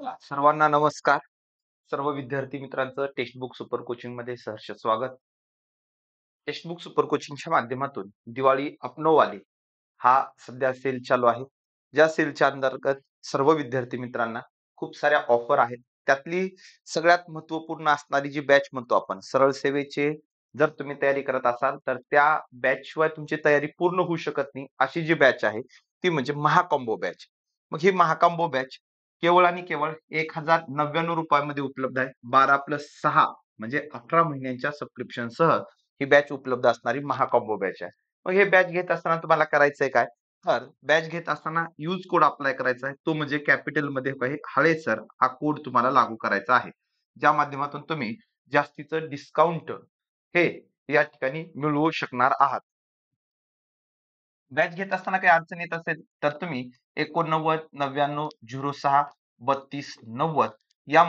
सर्वांना नमस्कार सर्व विद्यार्थी मित्रांचं टेक्स्ट बुक सुपर कोचिंग मध्ये सहर्ष स्वागत टेक्स्ट बुक सुपर कोचिंगच्या माध्यमातून दिवाळी अपनोवाली हा सध्या सेल चालू आहे ज्या सेलच्या अंतर्गत सर्व विद्यार्थी मित्रांना खूप साऱ्या ऑफर आहेत त्यातली सगळ्यात महत्वपूर्ण असणारी जी बॅच म्हणतो आपण सरळ सेवेचे जर तुम्ही तयारी करत असाल तर त्या बॅच शिवाय तुमची तयारी पूर्ण होऊ शकत नाही अशी जी बॅच आहे ती म्हणजे महाकॉम्बो बॅच मग ही महाकॉम्बो बॅच केवळ आणि केवळ एक हजार नव्याण्णव रुपयामध्ये उपलब्ध आहे बारा प्लस सहा म्हणजे अठरा महिन्यांच्या सबस्क्रिप्शन सह ही बॅच उपलब्ध असणारी महाकॉम्बो बॅच आहे मग हे बॅच घेत असताना तुम्हाला करायचंय काय तर बॅच घेत असताना यूज कोड अप्लाय करायचा आहे तो म्हणजे कॅपिटल मध्ये हळे सर हा कोड तुम्हाला लागू करायचा आहे ज्या माध्यमातून तुम्ही जास्तीचं डिस्काउंट हे या ठिकाणी मिळवू शकणार आहात बॅच घेत असताना काही अडचण येत असेल तर तुम्ही एकोणनव्वद नव्याण्णव झिरो सहा बत्तीस नव्वद या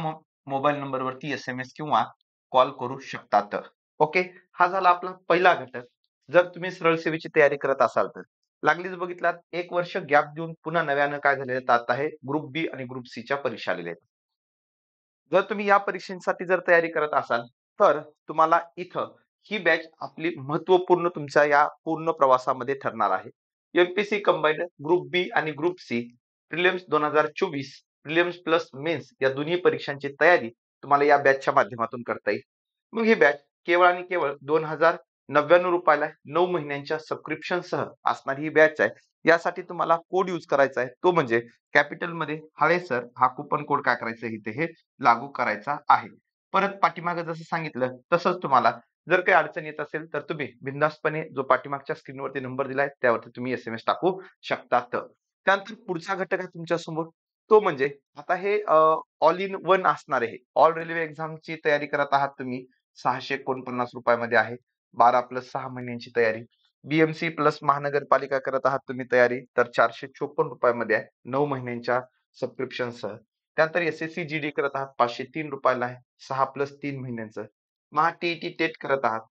मोबाईल नंबरवरती एस एम एस किंवा कॉल करू शकतात ओके हा झाला आपला पहिला घटक जर तुम्ही सरळ सेवेची तयारी करत असाल तर लागलीच बघितलात एक वर्ष गॅप देऊन पुन्हा नव्यानं काय झालेलं आता आहे ग्रुप बी आणि ग्रुप सी च्या परीक्षा आलेल्या आहेत जर तुम्ही या परीक्षेसाठी जर तयारी करत असाल तर तुम्हाला इथं ही बॅच आपली महत्वपूर्ण तुमच्या या पूर्ण प्रवासामध्ये ठरणार आहे एमपीसी कंबाईंड ग्रुप बी आणि ग्रुप सी प्रिलियम्स दोन हजार चोवीस प्रिलियम्स प्लस मेन्स या दोन्ही परीक्षांची तयारी तुम्हाला या बॅचच्या माध्यमातून करता येईल मग ही बॅच केवळ आणि केवळ दोन हजार नव्याण्णव रुपयाला नऊ महिन्यांच्या सबस्क्रिप्शन सह असणारी ही बॅच आहे यासाठी तुम्हाला कोड यूज करायचा आहे तो म्हणजे कॅपिटल मध्ये हळे सर हा कुपन कोड काय करायचा इथे हे लागू करायचा आहे परत पाठीमागे जसं सांगितलं तसंच तुम्हाला जर काही अडचण येत असेल तर तुम्ही बिंदास्तपणे जो पाठीमागच्या स्क्रीनवरती नंबर दिलाय त्यावरती तुम्ही एस एम एस टाकू शकतात त्यानंतर पुढचा घटक आहे तुमच्या समोर तो म्हणजे आता हे ऑल इन वन असणार आहे ऑल रेल्वे एक्झामची तयारी करत आहात तुम्ही सहाशे एकोणपन्नास रुपयामध्ये आहे बारा प्लस सहा महिन्यांची तयारी बीएमसी प्लस महानगरपालिका करत आहात तुम्ही तयारी तर चारशे चोपन्न रुपयामध्ये आहे नऊ महिन्यांच्या सबस्क्रिप्शनसह त्यानंतर S S C G D करत आहात पाचशे तीन रुपयाला आहे सहा प्लस तीन महिन्यांचं महाटी टी टेट करत आहात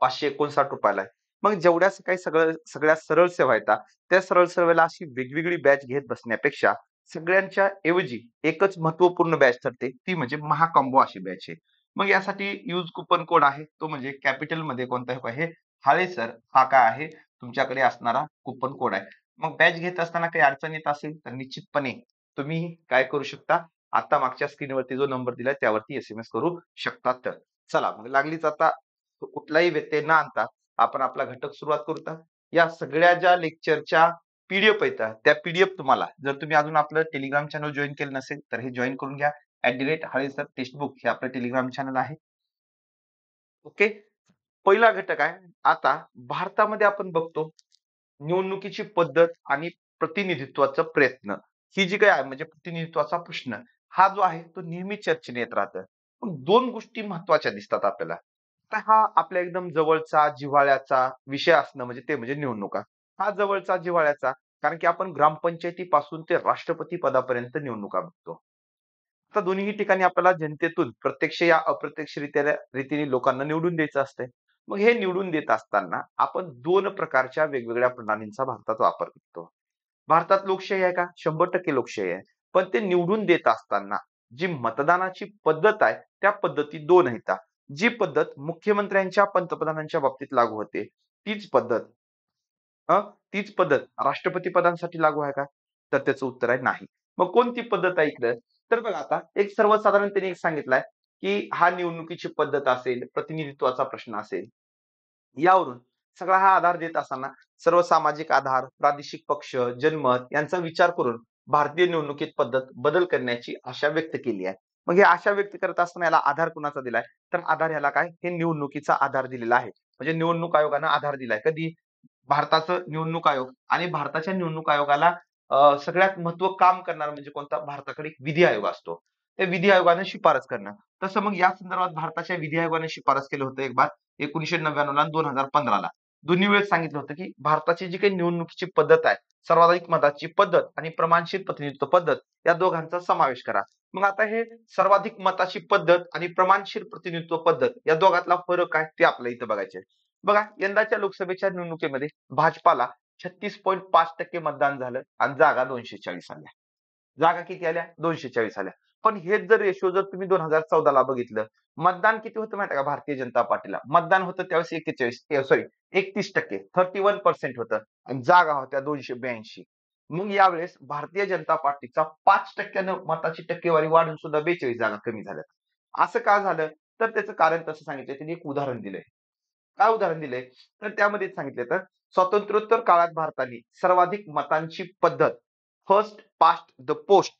पाचशे एकोणसाठ रुपयाला मग जेवढ्या काही सगळं सगळ्या सरळ सेवा येतात त्या सरळ सेवेला अशी वेगवेगळी बॅच घेत बसण्यापेक्षा सगळ्यांच्या ऐवजी एकच महत्वपूर्ण बॅच ठरते ती म्हणजे महाकॉम्बो अशी बॅच आहे मग यासाठी यूज कुपन कोड आहे तो म्हणजे कॅपिटल मध्ये कोणता आहे हाळे सर हा काय आहे तुमच्याकडे असणारा कुपन कोड आहे मग बॅच घेत असताना काही अडचण येत असेल तर निश्चितपणे तुम्ही काय करू शकता आता मागच्या स्क्रीनवरती जो नंबर दिलाय त्यावरती एस एम एस करू शकतात तर चला मग लागलीच आता कुठलाही व्यत्यय न आणता आपण आपला घटक सुरुवात करूता या सगळ्या ज्या लेक्चरच्या पीडीएफ येतात त्या पीडीएफ तुम्हाला जर तुम्ही अजून आपलं टेलिग्राम चॅनल जॉईन केलं नसेल तर हे जॉईन करून घ्या at the rate Hale sir textbook हे आपलं टेलिग्राम चॅनल आहे ओके पहिला घटक आहे आता भारतामध्ये आपण बघतो निवडणुकीची पद्धत आणि प्रतिनिधित्वाचा प्रयत्न ही जी काय आहे म्हणजे प्रतिनिधित्वाचा प्रश्न हा जो आहे तो नेहमी चर्चेने येत राहतं पण दोन गोष्टी महत्वाच्या दिसतात आपल्याला तर हा आपल्या एकदम जवळचा जिव्हाळ्याचा विषय असणं म्हणजे ते म्हणजे निवडणुका हा जवळचा जिव्हाळ्याचा कारण की आपण ग्रामपंचायतीपासून ते राष्ट्रपती पदापर्यंत निवडणुका बघतो आता दोन्ही ठिकाणी आपल्याला जनतेतून प्रत्यक्ष या अप्रत्यक्षरित्या रीतीने लोकांना निवडून द्यायचं असतंय मग हे निवडून देत असताना आपण दोन प्रकारच्या वेगवेगळ्या प्रणालींचा भारतात वापर करतो भारतात लोकशाही आहे का शंभर टक्के लोकशाही आहे पण ते निवडून देत असताना जी मतदानाची पद्धत आहे त्या पद्धती दोन आहेत जी पद्धत मुख्यमंत्र्यांच्या पंतप्रधानांच्या बाबतीत लागू होते तीच पद्धत तीच पद्धत राष्ट्रपती पदांसाठी लागू आहे का तर त्याचं उत्तर आहे नाही मग कोणती पद्धत आहे इकडं तर बघा आता एक सर्वसाधारण त्यांनी एक सांगितलंय की हा निवडणुकीची पद्धत असेल प्रतिनिधित्वाचा प्रश्न असेल यावरून सगळा हा आधार देत असताना सर्व सामाजिक आधार प्रादेशिक पक्ष जनमत यांचा विचार करून भारतीय निवडणुकीत पद्धत बदल करण्याची आशा व्यक्त केली आहे मग हे आशा व्यक्त करत असताना याला आधार कुणाचा दिलाय तर आधार याला काय हे निवडणुकीचा आधार दिलेला आहे म्हणजे निवडणूक आयोगानं आधार दिलाय कधी भारताचं निवडणूक आयोग आणि भारताच्या निवडणूक आयोगाला सगळ्यात महत्व काम करणार म्हणजे कोणता भारताकडे विधी आयोग असतो त्या विधी आयोगाने शिफारस करणं तसं मग या संदर्भात भारताच्या विधी आयोगाने शिफारस केलं होतं एक बार एकोणीशे नव्याण्णव ला दोन हजार पंधराला दोन्ही वेळेस सांगितलं होतं की भारताची जी काही निवडणुकीची पद्धत आहे सर्वाधिक मताची पद्धत आणि प्रमाणशीर प्रतिनिधित्व पद्धत या दोघांचा समावेश करा मग आता हे सर्वाधिक मताची पद्धत आणि प्रमाणशीर प्रतिनिधित्व पद्धत या दोघांतला फरक काय ते आपल्या इथं बघायचे बघा यंदाच्या लोकसभेच्या निवडणुकीमध्ये भाजपाला छत्तीस पॉईंट पाच टक्के मतदान झालं आणि जागा दोनशे चाळीस आल्या जागा किती आल्या दोनशे चाळीस आल्या पण हेच जर रेशो जर तुम्ही दोन हजार चौदाला बघितलं मतदान किती होतं माहिती का भारतीय जनता पार्टीला मतदान होतं त्यावेळेस एकेचाळीस सॉरी एकतीस टक्के थर्टी वन पर्सेंट होतं आणि जागा होत्या दोनशे ब्याऐंशी मग यावेळेस भारतीय जनता पार्टीचा पाच टक्क्यानं मताची टक्केवारी वाढून सुद्धा बेचाळीस जागा कमी झाल्या असं का झालं तर त्याचं कारण तसं सांगितलं त्यांनी एक उदाहरण दिलंय काय उदाहरण दिलंय तर त्यामध्ये सांगितलं तर स्वातंत्र्योत्तर काळात भारताने सर्वाधिक मतांची पद्धत first past the post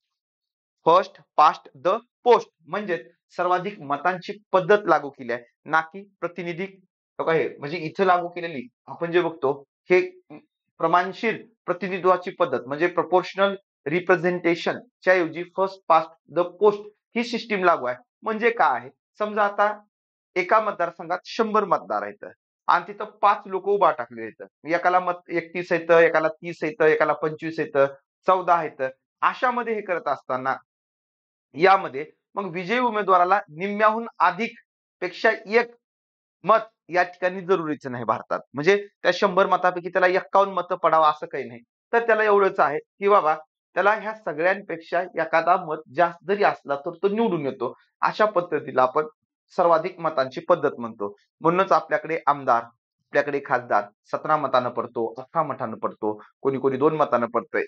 first past the post म्हणजेच सर्वाधिक मतांची पद्धत लागू केली आहे ना की प्रतिनिधी हे म्हणजे इथं लागू केलेली आपण जे बघतो हे प्रमाणशील प्रतिनिधित्वाची पद्धत म्हणजे प्रपोर्शनल रिप्रेझेंटेशन च्या ऐवजी फर्स्ट पास्ट द पोस्ट ही सिस्टीम लागू आहे म्हणजे काय आहे समजा आता एका मतदारसंघात शंभर मतदार आहेत आणि तिथं पाच लोक उभा टाकले आहेत एकाला मत एकतीस येतं एकाला तीस येतं एकाला पंचवीस येतं चौदा येतं अशामध्ये हे करत असताना यामध्ये मग विजयी उमेदवाराला निम्म्याहून अधिक पेक्षा एक मत या ठिकाणी जरुरीचं नाही भारतात म्हणजे त्या शंभर मतापैकी त्याला एक्कावन्न मतं पडावं असं काही नाही तर त्याला एवढंच आहे की बाबा त्याला ह्या सगळ्यांपेक्षा एखादा मत जास्त जरी असला तर तो निवडून येतो अशा पद्धतीला आपण सर्वाधिक मतांची पद्धत म्हणतो म्हणूनच आपल्याकडे आमदार आपल्याकडे खासदार सतरा मतानं पडतो अठरा मतानं पडतो कोणी कोणी दोन मतानं पडतंय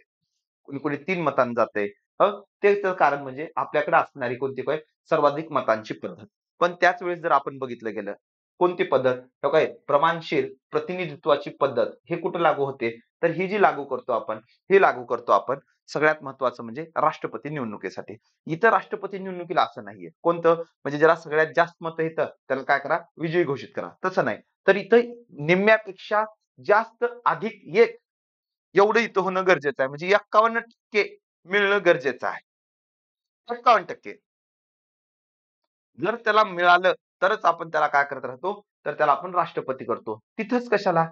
कोणी कोणी तीन मतानं जाते ते तर कारण म्हणजे आपल्याकडे असणारी कोणती काय सर्वाधिक मतांची पद्धत पण त्याच वेळेस जर आपण बघितलं गेलं कोणती पद्धत तर काय प्रमाणशील प्रतिनिधित्वाची पद्धत हे कुठं लागू होते तर ही जी लागू करतो आपण हे लागू करतो आपण सगळ्यात महत्वाचं म्हणजे राष्ट्रपती निवडणुकीसाठी इतर राष्ट्रपती निवडणुकीला असं नाहीये कोणतं म्हणजे ज्याला सगळ्यात जास्त मत येतं त्याला काय करा विजयी घोषित करा तसं नाही तर इथं निम्म्यापेक्षा जास्त अधिक एक एवढं इथं होणं गरजेचं आहे म्हणजे एक्कावन्न टक्के मिळणं गरजेचं आहे सत्तावन्न टक्के जर त्याला मिळालं तरच आपण त्याला काय करत राहतो तर त्याला आपण राष्ट्रपती करतो तिथंच कशाला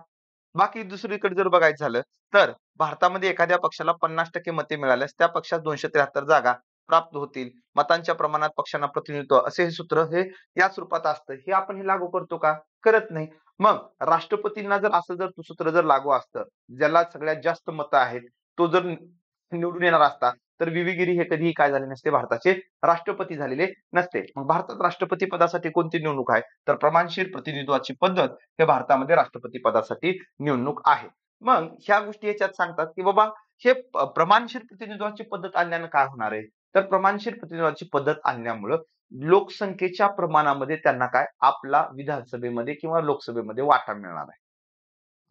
बाकी दुसरीकडे जर बघायचं झालं तर भारतामध्ये एखाद्या पक्षाला पन्नास टक्के मते मिळाल्यास त्या पक्षात दोनशे त्र्याहत्तर जागा प्राप्त होतील मतांच्या प्रमाणात पक्षांना प्रतिनिधित्व असे हे सूत्र हे याच रूपात असतं हे आपण हे लागू करतो का करत नाही मग राष्ट्रपतींना जर असं जर सूत्र जर लागू असतं ज्याला सगळ्यात जास्त मतं आहेत तो जर निवडून येणार असता तर विवीगिरी हे कधीही काय झाले नसते भारताचे राष्ट्रपती झालेले नसते मग भारतात राष्ट्रपती पदासाठी कोणती निवडणूक आहे तर प्रमाणशीर प्रतिनिधित्वाची पद्धत हे भारतामध्ये राष्ट्रपती पदासाठी निवडणूक आहे मग ह्या गोष्टी याच्यात सांगतात की बाबा हे प्रमाणशीर प्रतिनिधित्वाची पद्धत आणल्यानं काय होणार आहे तर प्रमाणशीर प्रतिनिधित्वाची पद्धत आणल्यामुळं लोकसंख्येच्या प्रमाणामध्ये त्यांना काय आपला विधानसभेमध्ये किंवा लोकसभेमध्ये वाटा मिळणार आहे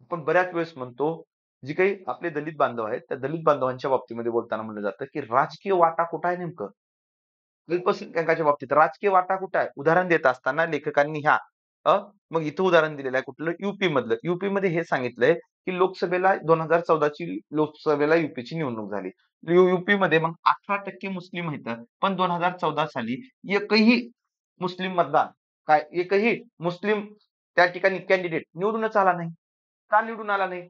आपण बऱ्याच वेळेस म्हणतो जे काही आपले दलित बांधव आहेत त्या दलित बांधवांच्या बाबतीमध्ये बोलताना म्हणलं जातं की राजकीय वाटा कुठं आहे नेमकं अल्पसंख्याकाच्या बाबतीत राजकीय वाटा कुठं आहे उदाहरण देत असताना लेखकांनी ह्या मग इथं उदाहरण दिलेलं आहे कुठलं युपी मधलं युपी मध्ये हे सांगितलंय की लोकसभेला दोन हजार चौदाची लोकसभेला युपीची निवडणूक झाली युपी मध्ये मग अठरा टक्के मुस्लिम आहेत पण दोन हजार चौदा साली एकही मुस्लिम मतदान काय एकही मुस्लिम त्या ठिकाणी कॅन्डिडेट निवडूनच आला नाही का निवडून आला नाही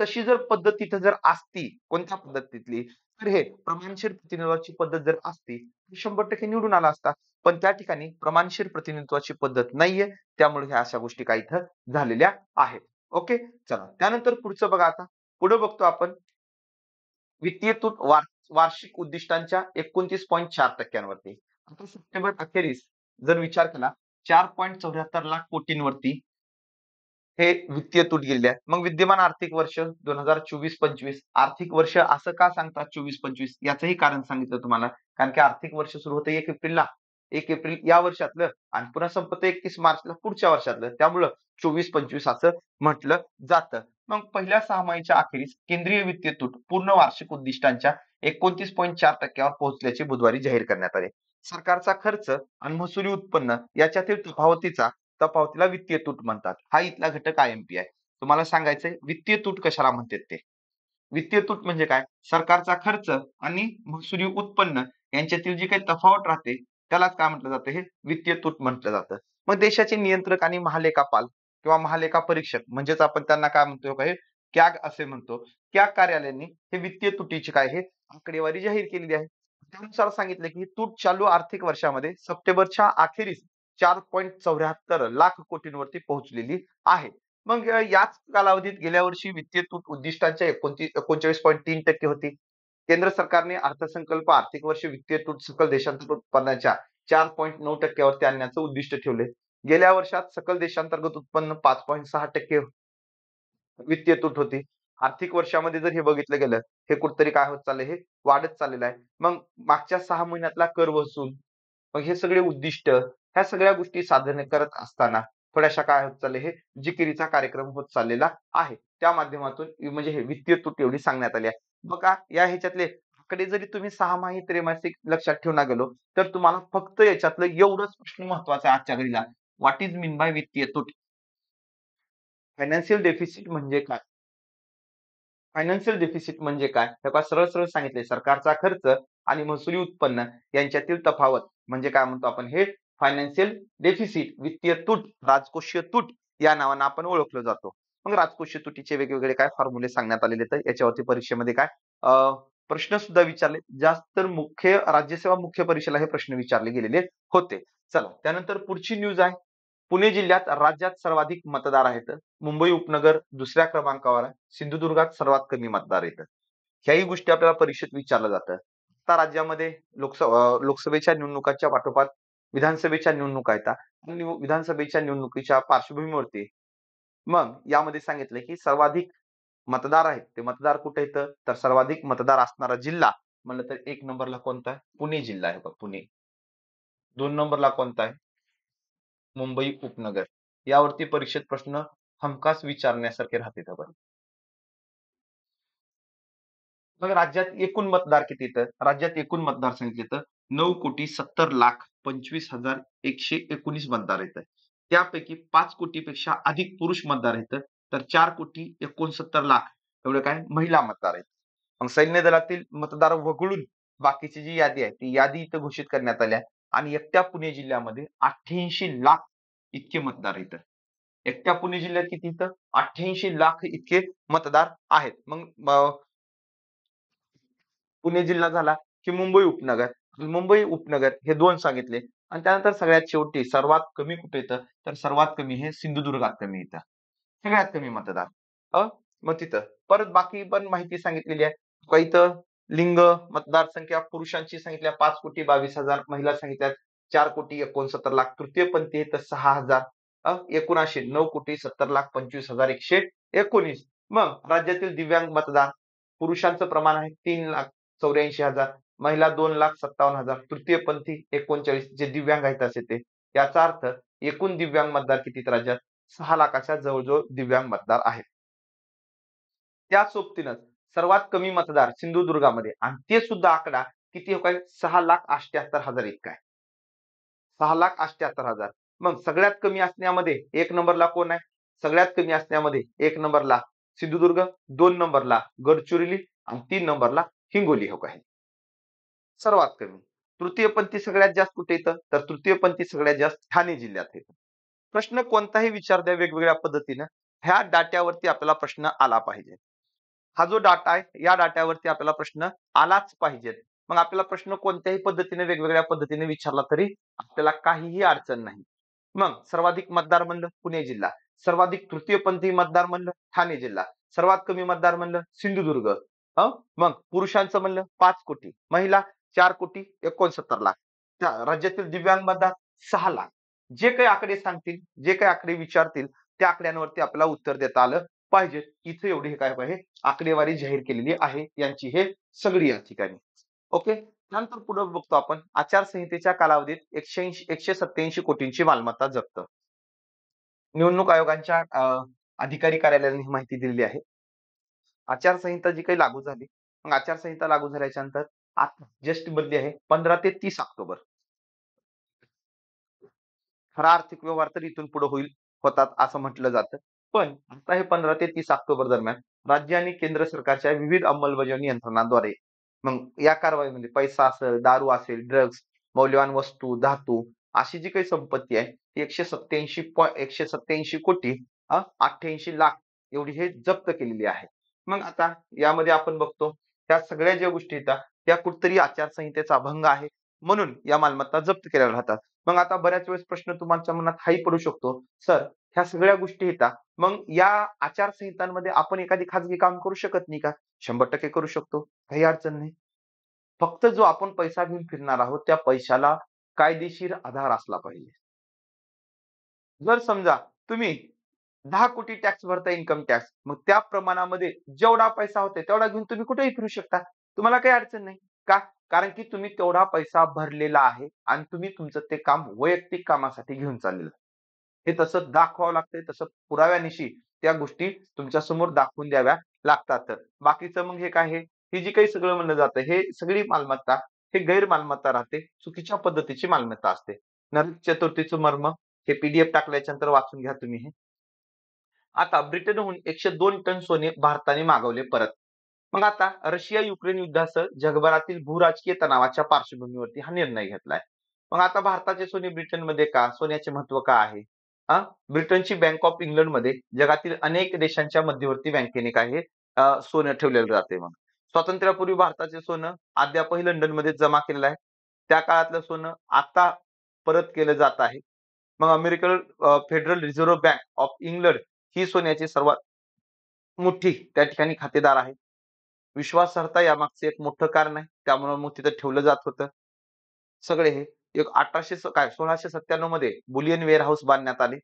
तशी जर पद्धत तिथं जर असती कोणत्या पद्धतीतली तर हे प्रमाणशीर प्रतिनिधित्वाची पद्धत जर असती शंभर टक्के निवडून आला असता पण त्या ठिकाणी प्रमाणशीर प्रतिनिधित्वाची पद्धत नाहीये त्यामुळे ह्या अशा गोष्टी काही इथं झालेल्या आहेत ओके चला त्यानंतर पुढचं बघा आता पुढे बघतो आपण वित्तीयतून वार वार्षिक उद्दिष्टांच्या एकोणतीस पॉईंट चार टक्क्यांवरती आता सप्टेंबर अखेरीस जर विचार केला चार पॉईंट चौऱ्याहत्तर लाख कोटींवरती हे वित्तीय तूट गेलेली आहे मग विद्यमान आर्थिक वर्ष दोन हजार चोवीस पंचवीस आर्थिक वर्ष असं का सांगतात चोवीस पंचवीस याचंही कारण सांगितलं तुम्हाला कारण की आर्थिक वर्ष सुरू होतं एक एप्रिलला एक एप्रिल या वर्षातलं आणि पुन्हा संपत एकतीस मार्चला पुढच्या वर्षातलं त्यामुळं चोवीस पंचवीस असं म्हटलं जातं मग पहिल्या सहामाहीच्या अखेरीस केंद्रीय वित्तीय तूट पूर्ण वार्षिक उद्दिष्टांच्या एकोणतीस पॉईंट चार टक्क्यावर पोहोचल्याचे बुधवारी जाहीर करण्यात आले सरकारचा खर्च आणि महसुली उत्पन्न याच्यातील तफावतीचा च्या पावतीला वित्तीय तूट म्हणतात हा इथला घटक आय पी आहे तुम्हाला सांगायचंय वित्तीय तूट कशाला म्हणतात ते वित्तीय तूट म्हणजे काय सरकारचा खर्च आणि महसुली उत्पन्न यांच्यातील जी काही तफावत राहते त्यालाच काय म्हटलं जातं हे वित्तीय तूट म्हटलं जातं मग देशाचे नियंत्रक आणि महालेखापाल किंवा महालेखा परीक्षक म्हणजेच आपण त्यांना काय म्हणतो काय कॅग असे म्हणतो कॅग कार्यालयांनी हे वित्तीय तुटीची काय हे आकडेवारी जाहीर केलेली आहे त्यानुसार सांगितलं की तूट चालू आर्थिक वर्षामध्ये सप्टेंबरच्या अखेरीस चार पॉईंट चौऱ्याहत्तर लाख कोटींवरती पोहोचलेली आहे मग याच कालावधीत गेल्या वर्षी वित्तीय तूट उद्दिष्टांच्या एकोणतीस एकोणचाळीस पॉईंट तीन टक्के होती केंद्र सरकारने अर्थसंकल्प आर्थिक वर्ष वित्तीय तूट सकल देशांतर्गत उत्पन्नाच्या चार पॉईंट नऊ टक्क्यावरती आणण्याचं उद्दिष्ट ठेवले गेल्या वर्षात सकल देशांतर्गत उत्पन्न पाच पॉईंट सहा टक्के वित्तीय तूट होती आर्थिक वर्षामध्ये जर हे बघितलं गेलं हे कुठतरी काय होत चाललंय हे वाढत चाललेलं आहे मग मागच्या सहा महिन्यातला कर वसूल मग हे सगळे उद्दिष्ट ह्या सगळ्या गोष्टी साधने करत असताना थोड्याशा काय होत चालले हे जिकिरीचा कार्यक्रम होत चाललेला आहे त्या माध्यमातून म्हणजे हे वित्तीय तूट एवढी सांगण्यात आली आहे बघा या ह्याच्यातले कडे जरी तुम्ही सहामाही त्रैमासिक लक्षात ठेवून गेलो तर तुम्हाला फक्त याच्यातलं एवढंच प्रश्न महत्वाचा आहे आजच्या घडीला व्हॉट इज मीन बाय वित्तीय तूट फायनान्शियल डेफिसिट म्हणजे काय फायनान्शियल डेफिसिट म्हणजे काय त्याला सरळ सरळ सांगितले सरकारचा खर्च आणि महसुली उत्पन्न यांच्यातील तफावत म्हणजे काय म्हणतो आपण हे फायनान्शियल डेफिसिट वित्तीय तूट राजकोषीय तूट या नावानं आपण ओळखलो जातो मग राजकोषीय तुटीचे वेगवेगळे काय फॉर्म्युले सांगण्यात आलेले तर याच्यावरती परीक्षेमध्ये काय प्रश्न सुद्धा विचारले जास्त तर मुख्य राज्यसेवा मुख्य परीक्षेला हे प्रश्न विचारले गेलेले होते चला त्यानंतर पुढची न्यूज आहे पुणे जिल्ह्यात राज्यात सर्वाधिक मतदार आहेत मुंबई उपनगर दुसऱ्या क्रमांकावर सिंधुदुर्गात सर्वात कमी मतदार आहेत ह्याही गोष्टी आपल्याला परीक्षेत विचारलं जातं आता राज्यामध्ये लोकसभा लोकसभेच्या निवडणुकांच्या पाठोपाठ विधानसभेच्या निवडणूक आहेत विधानसभेच्या निवडणुकीच्या पार्श्वभूमीवरती मग यामध्ये सांगितलं की सर्वाधिक मतदार आहेत ते मतदार कुठे येतं तर सर्वाधिक मतदार असणारा जिल्हा म्हणलं तर एक नंबरला कोणता आहे पुणे जिल्हा आहे बघ पुणे दोन नंबरला कोणता आहे मुंबई उपनगर यावरती परीक्षेत प्रश्न हमखास विचारण्यासारखे राहते मग राज्यात एकूण मतदार किती येतं राज्यात एकूण मतदार संख्या येतं नऊ कोटी सत्तर लाख पंचवीस हजार एकशे एकोणीस मतदार येत त्यापैकी पाच कोटीपेक्षा अधिक पुरुष मतदार आहेत तर चार कोटी एकोणसत्तर लाख एवढे काय महिला मतदार आहेत मग सैन्य दलातील मतदार वगळून बाकीची जी यादी आहे ती यादी इथं घोषित करण्यात आली आणि एकट्या पुणे जिल्ह्यामध्ये अठ्ठ्याऐंशी लाख इतके मतदार आहेत एकट्या पुणे जिल्ह्यात किती इथं अठ्ठ्याऐंशी लाख इतके मतदार आहेत मग पुणे जिल्हा झाला की मुंबई उपनगर मुंबई उपनगर हे दोन सांगितले आणि त्यानंतर सगळ्यात शेवटी सर्वात कमी कुठे येतं तर सर्वात कमी हे सिंधुदुर्गात कमी येतं सगळ्यात कमी मतदार अ मग तिथं परत बाकी पण माहिती सांगितलेली आहे का इथं लिंग मतदारसंख्या पुरुषांची सांगितल्या पाच कोटी बावीस हजार महिला सांगितल्या चार कोटी एकोणसत्तर लाख तृतीयपंथी तर सहा हजार एकोणाशे नऊ कोटी सत्तर लाख पंचवीस हजार एकशे एकोणीस मग राज्यातील दिव्यांग मतदार पुरुषांचं प्रमाण आहे तीन लाख चौऱ्याऐंशी हजार महिला दोन लाख सत्तावन्न हजार तृतीयपंथी एकोणचाळीस जे दिव्यांग आहेत असे ते याचा अर्थ एकूण दिव्यांग मतदार किती राज्यात सहा लाखाच्या जवळजवळ दिव्यांग मतदार आहेत त्या सोबतीनच सर्वात कमी मतदार सिंधुदुर्गामध्ये आणि ते सुद्धा आकडा किती होत सहा लाख अष्ट्याहत्तर हजार इतका आहे सहा लाख अष्ट्याहत्तर हजार मग सगळ्यात कमी असण्यामध्ये एक नंबरला कोण आहे सगळ्यात कमी असण्यामध्ये एक नंबरला सिंधुदुर्ग दोन नंबरला गडचिरोली आणि तीन नंबरला हिंगोली हो आहे सर्वात कमी तृतीय पंथी सगळ्यात जास्त कुठे येतं तर तृतीय पंथी सगळ्यात जास्त ठाणे जिल्ह्यात येतं प्रश्न कोणताही विचार द्या वेगवेगळ्या पद्धतीनं ह्या डाट्यावरती आपल्याला प्रश्न आला पाहिजे हा जो डाटा आहे या डाट्यावरती आपल्याला प्रश्न आलाच पाहिजे मग आपल्याला प्रश्न कोणत्याही पद्धतीने वेगवेगळ्या पद्धतीने विचारला तरी आपल्याला काहीही अडचण नाही मग सर्वाधिक मतदार म्हणलं पुणे जिल्हा सर्वाधिक तृतीय पंथी मतदार म्हणलं ठाणे जिल्हा सर्वात कमी मतदार म्हणलं सिंधुदुर्ग मग पुरुषांचं म्हणलं पाच कोटी महिला चार कोटी एकोणसत्तर लाख त्या राज्यातील दिव्यांग मतदार सहा लाख जे काही आकडे सांगतील जे काही आकडे विचारतील त्या आकड्यांवरती आपल्याला उत्तर देता आलं पाहिजे इथे एवढी हे काय पाहिजे आकडेवारी जाहीर केलेली आहे यांची हे सगळी या ठिकाणी ओके नंतर पुढे बघतो आपण आचारसंहितेच्या कालावधीत एकशे ऐंशी एकशे सत्याऐंशी कोटींची मालमत्ता जप्त निवडणूक आयोगांच्या अधिकारी कार्यालयाने ही माहिती दिलेली आहे आचारसंहिता जी काही लागू झाली मग आचारसंहिता लागू झाल्याच्या नंतर आता जस्ट बदली आहे पंधरा ते तीस ऑक्टोबर खरा आर्थिक व्यवहार तर इथून पुढे होईल होतात असं म्हटलं जातं पण आता हे पंधरा ते तीस ऑक्टोबर दरम्यान राज्य आणि केंद्र सरकारच्या विविध अंमलबजावणी यंत्रणाद्वारे मग या कारवाईमध्ये पैसा असेल दारू असेल ड्रग्स मौल्यवान वस्तू धातू अशी जी काही संपत्ती आहे ती एकशे सत्याऐंशी पॉईंट एकशे सत्याऐंशी कोटी अठ्ठ्याऐंशी लाख एवढी हे जप्त केलेली आहे मग आता यामध्ये आपण बघतो त्या सगळ्या ज्या गोष्टी येतात त्या कुठतरी आचारसंहितेचा अभंग आहे म्हणून या मालमत्ता जप्त केल्या राहतात मग आता बऱ्याच वेळेस प्रश्न तुमच्या मनात हाही पडू शकतो सर ह्या सगळ्या गोष्टी येतात मग या आचारसंहितांमध्ये आपण एखादी खाजगी काम करू शकत नाही का शंभर टक्के करू शकतो काही अडचण नाही फक्त जो आपण पैसा घेऊन फिरणार आहोत त्या पैशाला कायदेशीर आधार असला पाहिजे जर समजा तुम्ही दहा कोटी टॅक्स भरता इन्कम टॅक्स मग त्या प्रमाणामध्ये जेवढा पैसा होते तेवढा घेऊन तुम्ही कुठेही फिरू शकता तुम्हाला काही अडचण नाही का कारण की तुम्ही तेवढा पैसा भरलेला आहे आणि तुम्ही तुमचं ते काम वैयक्तिक कामासाठी घेऊन चाललेलं हे तसं दाखवावं लागतंय तसं पुराव्यानिशी त्या गोष्टी तुमच्या समोर दाखवून द्याव्या लागतात बाकीचं मग हे काय हे जी काही सगळं म्हणलं जातं हे सगळी मालमत्ता हे गैरमालमत्ता राहते चुकीच्या पद्धतीची मालमत्ता असते नरक चतुर्थीचं मर्म हे पीडीएफ टाकल्याच्या नंतर वाचून घ्या तुम्ही हे आता ब्रिटनहून एकशे दोन टन सोने भारताने मागवले परत मग आता रशिया युक्रेन युद्धासह जगभरातील भूराजकीय तणावाच्या पार्श्वभूमीवरती हा निर्णय घेतलाय मग आता भारताचे सोने ब्रिटनमध्ये का सोन्याचे महत्व का आहे ब्रिटनची बँक ऑफ इंग्लंडमध्ये जगातील अनेक देशांच्या मध्यवर्ती बँकेने काय सोनं ठेवलेलं जाते मग स्वातंत्र्यापूर्वी भारताचे सोनं अद्यापही लंडनमध्ये जमा केलेलं आहे त्या काळातलं सोनं आता परत केलं जात आहे मग American federal reserve bank of England ही सोन्याची सर्वात मोठी त्या ठिकाणी खातेदार आहे विश्वासार्हता यामागचं एक मोठं कारण आहे त्यामुळे मग तिथं ठेवलं जात होतं सगळे हे एक अठराशे काय सोळाशे सत्त्याण्णव मध्ये बुलियन वेअर हाऊस बांधण्यात आले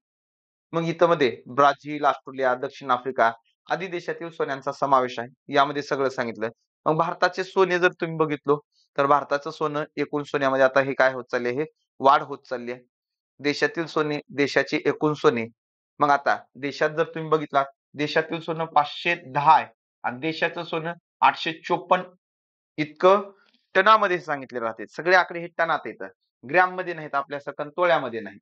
मग इथं मध्ये ब्राझील ऑस्ट्रेलिया दक्षिण आफ्रिका आदी देशातील सोन्यांचा समावेश आहे यामध्ये सगळं सांगितलं मग भारताचे सोने जर तुम्ही बघितलो तर भारताचं सोनं एकूण सोन्यामध्ये आता हे काय होत चालले हे वाढ होत चालली आहे देशातील सोने देशाचे एकूण सोने मग आता देशात जर तुम्ही बघितला देशातील सोनं पाचशे दहा आहे आणि देशाचं सोनं आठशे चोपन्न इतकं टनामध्ये सांगितले राहते सगळे आकडे हे टनात येतं ग्रॅम मध्ये नाहीत आपल्या आपल्यासारखं तोळ्यामध्ये नाही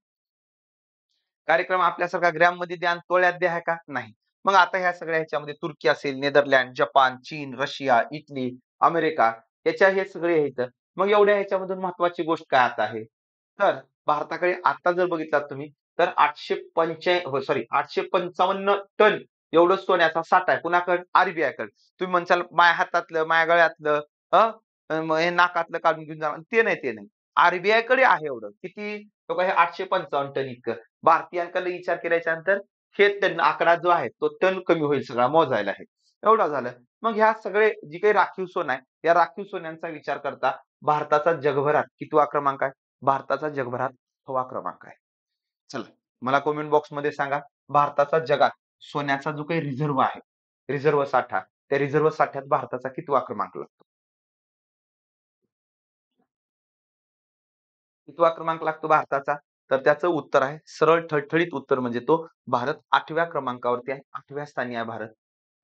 कार्यक्रम आपल्यासारखा ग्रॅम मध्ये द्या आणि तोळ्यात द्या का नाही मग आता ह्या सगळ्या ह्याच्यामध्ये तुर्की असेल नेदरलँड जपान चीन रशिया इटली अमेरिका याच्या हे सगळे आहेत मग एवढ्या ह्याच्यामधून महत्वाची गोष्ट काय आता आहे तर भारताकडे आता जर बघितलात तुम्ही तर आठशे पंच्या सॉरी हो, आठशे पंचावन्न टन एवढं सोन्याचा साठा आहे कुणाकडे आरबीआयकडे तुम्ही म्हणसाल माया हातातलं माया गळ्यातलं हे नाकातलं काढून घेऊन जा ते नाही ते नाही आरबीआय कडे आहे एवढं किती लोक हे आठशे पंचावन्न टन इतकं भारतीयांकडे विचार केल्याच्या नंतर हे टन आकडा जो आहे तो टन कमी होईल सगळा मोजायला आहे एवढा झालं मग ह्या सगळे जी काही राखीव सोनं आहे या राखीव सोन्यांचा विचार करता भारताचा जगभरात कितवा क्रमांक आहे भारताचा जगभरात हवा क्रमांक आहे चला मला कॉमेंट बॉक्समध्ये सांगा भारताचा जगात सोन्याचा जो काही रिझर्व आहे रिझर्व साठा त्या रिझर्व साठ्यात भारताचा कितवा क्रमांक लागतो कितवा क्रमांक लागतो भारताचा तर त्याचं उत्तर आहे सरळ ठळठळीत उत्तर म्हणजे तो भारत आठव्या क्रमांकावरती आहे आठव्या स्थानी आहे भारत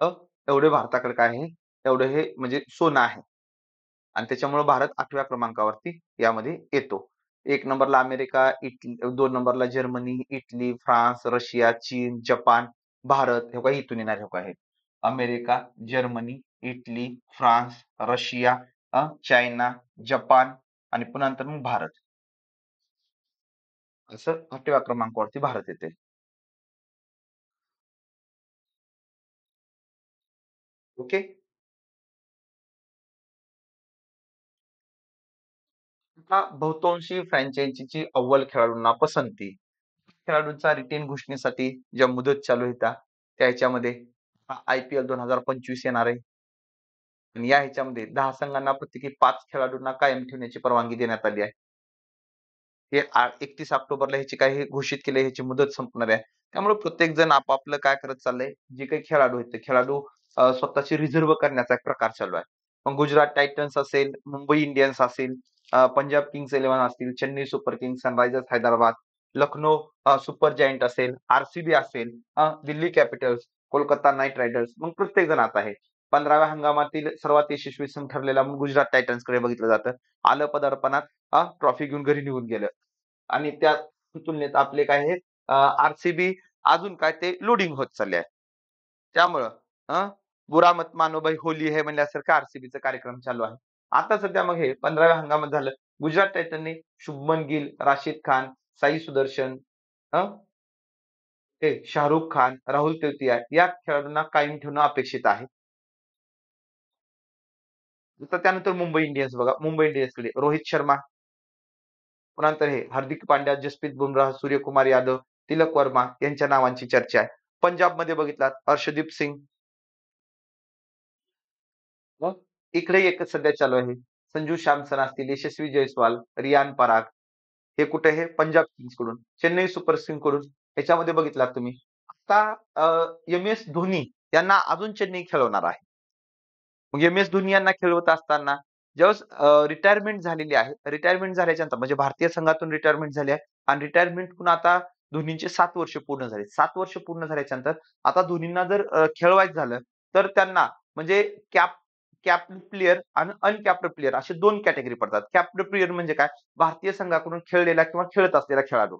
अ एवढे भारताकडे काय आहे एवढे हे म्हणजे सोनं आहे आणि त्याच्यामुळे भारत आठव्या क्रमांकावरती यामध्ये येतो एक नंबरला अमेरिका इटली दोन नंबरला जर्मनी इटली फ्रान्स रशिया चीन जपान भारत हे काही इथून लोक आहेत America Germany Italy France Russia China Japan आणि पुन्हा नंतर मग भारत असं आठव्या क्रमांकावरती भारत येते ओके बहुतांशी फ्रँचायझीची अव्वल खेळाडूंना पसंती खेळाडूंचा रिटेन घोषणेसाठी ज्या मुदत चालू होता त्या ह्याच्यामध्ये आय पी एल दोन हजार पंचवीस येणार आहे आणि या ह्याच्यामध्ये दहा संघांना प्रत्येकी पाच खेळाडूंना कायम ठेवण्याची परवानगी देण्यात आली आहे हे एकतीस ऑक्टोबरला ह्याची काही घोषित केले ह्याची मुदत संपणार आहे त्यामुळे प्रत्येक जण आपापलं काय करत चाललंय जे काही खेळाडू आहेत ते खेळाडू स्वतःची रिझर्व करण्याचा एक प्रकार चालू आहे मग गुजरात टायटन्स असेल मुंबई इंडियन्स असेल पंजाब किंग्स इलेव्हन असतील Chennai super kings sunrisers Hyderabad Lucknow super giant असेल आरसीबी असेल Delhi capitals Kolkata knight riders मग प्रत्येक जण आता आहे पंधराव्या हंगामातील सर्वात यशस्वी संघ ठरलेला म्हणून गुजरात टायटन्सकडे बघितलं जातं आलं पदार्पणात ट्रॉफी घेऊन घरी निघून गेलं आणि त्या तुलनेत आपले काय हे आरसीबी अजून काय ते लोडिंग होत चालले आहे त्यामुळं बुरामत मानोबाई होली हे म्हणल्यासारखं आरसीबीचा कार्यक्रम चालू आहे आता सध्या मग हे पंधराव्या हंगामात झालं गुजरात टायटनने शुभमन गिल राशीद खान साई सुदर्शन ते शाहरुख खान राहुल तेवतिया या खेळाडूंना कायम ठेवणं अपेक्षित आहे त्यानंतर मुंबई इंडियन्स बघा मुंबई इंडियन्स इंडियन्सकडे रोहित शर्मा पुन्हा हे हार्दिक पांड्या जसप्रीत बुमराह सूर्यकुमार यादव तिलक वर्मा यांच्या नावांची चर्चा आहे पंजाबमध्ये बघितलात अर्शदीप सिंग इकडे एक सध्या चालू आहे संजू श्यामसन असतील यशस्वी जयस्वाल रियान पराग हे कुठे हे पंजाब किंग्स कडून चेन्नई सुपर किंग कडून याच्यामध्ये बघितलात तुम्ही आता एम एस धोनी यांना अजून चेन्नई खेळवणार आहे मग एम एस धोनी यांना खेळवत असताना जेव्हा रिटायरमेंट झालेली आहे रिटायरमेंट झाल्याच्या नंतर म्हणजे भारतीय संघातून रिटायरमेंट झाली आहे आणि पण आता धोनीचे सात वर्ष पूर्ण झाले सात वर्ष पूर्ण झाल्याच्या नंतर आता धोनींना जर खेळवायचं झालं तर त्यांना म्हणजे कॅप कॅप्ड प्लेयर आणि अनकॅप्ड प्लेयर असे दोन कॅटेगरी पडतात कॅप्ड प्लेयर म्हणजे काय भारतीय संघाकडून खेळलेला किंवा खेळत असलेला खेळाडू